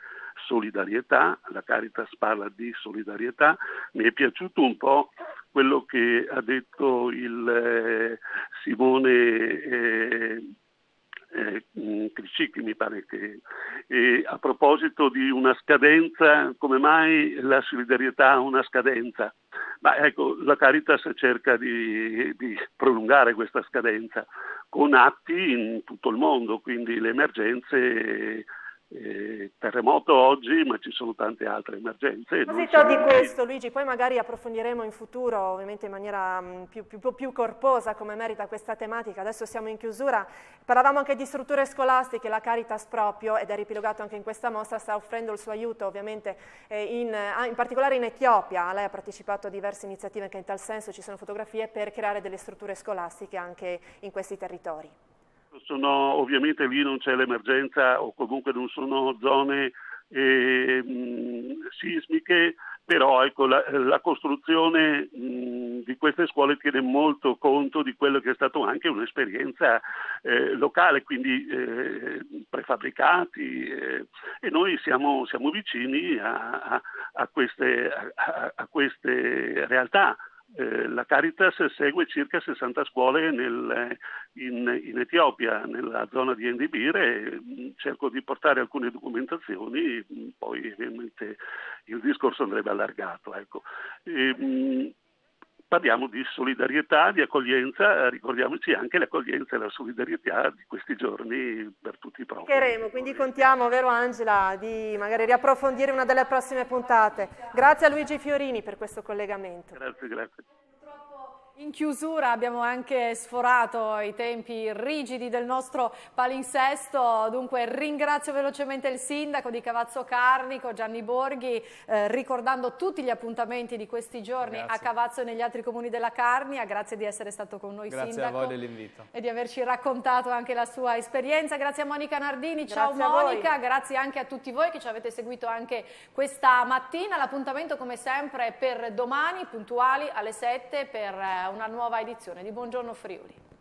solidarietà, la Caritas parla di solidarietà, mi è piaciuto un po' quello che ha detto il eh, Simone eh, eh, Cricicchi mi pare che e a proposito di una scadenza, come mai la solidarietà ha una scadenza? Ma ecco, la Caritas cerca di, di prolungare questa scadenza con atti in tutto il mondo, quindi le emergenze eh, terremoto oggi, ma ci sono tante altre emergenze. A proposito di questo, Luigi, poi magari approfondiremo in futuro, ovviamente in maniera mm, più, più, più, corposa, come merita questa tematica. Adesso siamo in chiusura. Parlavamo anche di strutture scolastiche, la Caritas proprio, ed è ripilogato anche in questa mostra, sta offrendo il suo aiuto ovviamente eh, in, ah, in, particolare in Etiopia. Lei ha partecipato a diverse iniziative anche in tal senso, ci sono fotografie per creare delle strutture scolastiche anche in questi territori sono, ovviamente lì non c'è l'emergenza o comunque non sono zone eh, mh, sismiche, però ecco, la, la costruzione mh, di queste scuole tiene molto conto di quello che è stato anche un'esperienza eh, locale, quindi eh, prefabbricati eh, e noi siamo, siamo vicini a, a, a, queste, a queste realtà. Eh, la Caritas segue circa 60 scuole nel, in, in, Etiopia, nella zona di Endibire, cerco di portare alcune documentazioni, poi ovviamente il discorso andrebbe allargato. Ecco. E, ehm, parliamo di solidarietà, di accoglienza, eh, ricordiamoci anche l'accoglienza e la solidarietà di questi giorni per tutti i profughi. Cercheremo, quindi contiamo, vero Angela, di magari riapprofondire una delle prossime puntate. Grazie a Luigi Fiorini per questo collegamento. Grazie, grazie. In chiusura abbiamo anche sforato i tempi rigidi del nostro palinsesto, dunque ringrazio velocemente il sindaco di Cavazzo Carnico, Gianni Borghi, eh, ricordando tutti gli appuntamenti di questi giorni grazie. a Cavazzo e negli altri comuni della Carnia, grazie di essere stato con noi grazie sindaco. Grazie a voi dell'invito. E di averci raccontato anche la sua esperienza, grazie a Monica Nardini, grazie ciao Monica, grazie anche a tutti voi che ci avete seguito anche questa mattina, l'appuntamento come sempre è per domani puntuali alle 7 per eh, una nuova edizione di Buongiorno Friuli.